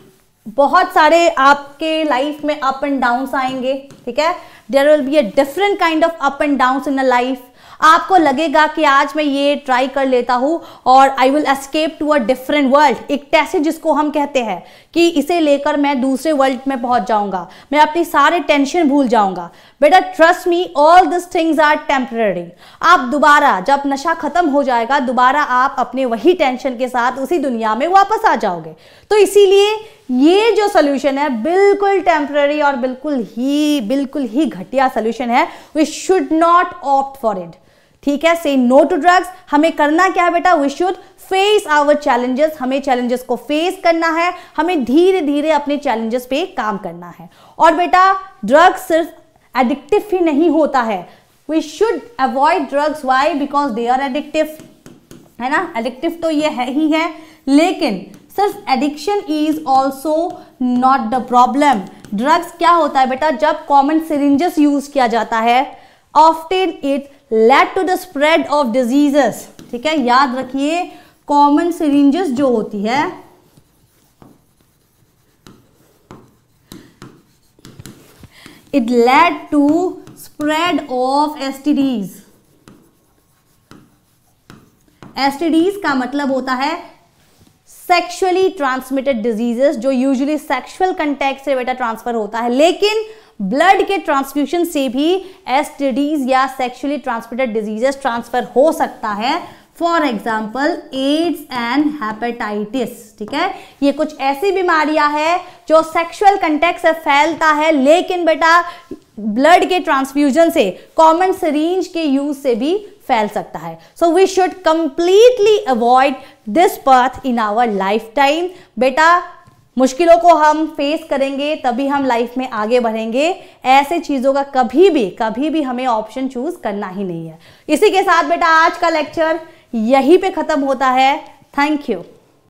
बहुत सारे आपके लाइफ में अप एंड डाउन आएंगे ठीक है there will be a different kind of up and down in a life आपको लगेगा कि आज मैं ये ट्राई कर लेता हूं और I will escape to a different world एक टैसे जिसको हम कहते हैं कि इसे लेकर मैं दूसरे वर्ल्ड में पहुंच जाऊंगा मैं अपनी सारे टेंशन भूल जाऊंगा बेटा trust me all this things are temporary आप दोबारा जब नशा खत्म हो जाएगा दोबारा आप अपने वही टेंशन के साथ उसी दुनिया में वापस आ जाओगे तो इसीलिए ये जो सोल्यूशन है बिल्कुल टेम्पररी और बिल्कुल ही बिल्कुल ही घटिया सोल्यूशन है we should not opt for it ठीक है से नो टू ड्रग्स हमें करना क्या है बेटा we should face our challenges हमें चैलेंजेस को फेस करना है हमें धीरे धीरे अपने चैलेंजेस पे काम करना है और बेटा ड्रग्स सिर्फ एडिक्टिव ही नहीं होता है we should avoid drugs why because they are addictive है ना एडिक्टिव तो ये है ही है लेकिन सिर्फ addiction is also not the problem drugs क्या होता है बेटा जब कॉमन सिरिंजेस यूज किया जाता है often it lead to the spread of diseases ठीक है याद रखिए कॉमन सिरिंजेस जो होती है it lead to spread of STDs STDs का मतलब होता है सेक्शुअली ट्रांसमिटेड डिजीजेस जो यूजुअली सेक्सुअल कंटेक्ट से बेटा ट्रांसफर होता है लेकिन ब्लड के ट्रांसफ्यूशन से भी एस या सेक्सुअली ट्रांसमिटेड डिजीजेस ट्रांसफर हो सकता है for example AIDS and hepatitis ठीक है ये कुछ ऐसी बीमारियां हैं जो सेक्सुअल कंटेक्ट से फैलता है लेकिन बेटा ब्लड के ट्रांसफ्यूजन से कॉमन सरींज के यूज से भी फैल सकता है so we should completely avoid this path in our life time बेटा मुश्किलों को हम फेस करेंगे तभी हम लाइफ में आगे बढ़ेंगे ऐसे चीज़ों का कभी भी कभी भी हमें ऑप्शन चूज करना ही नहीं है इसी के साथ बेटा आज का लेक्चर यहीं पे ख़त्म होता है थैंक यू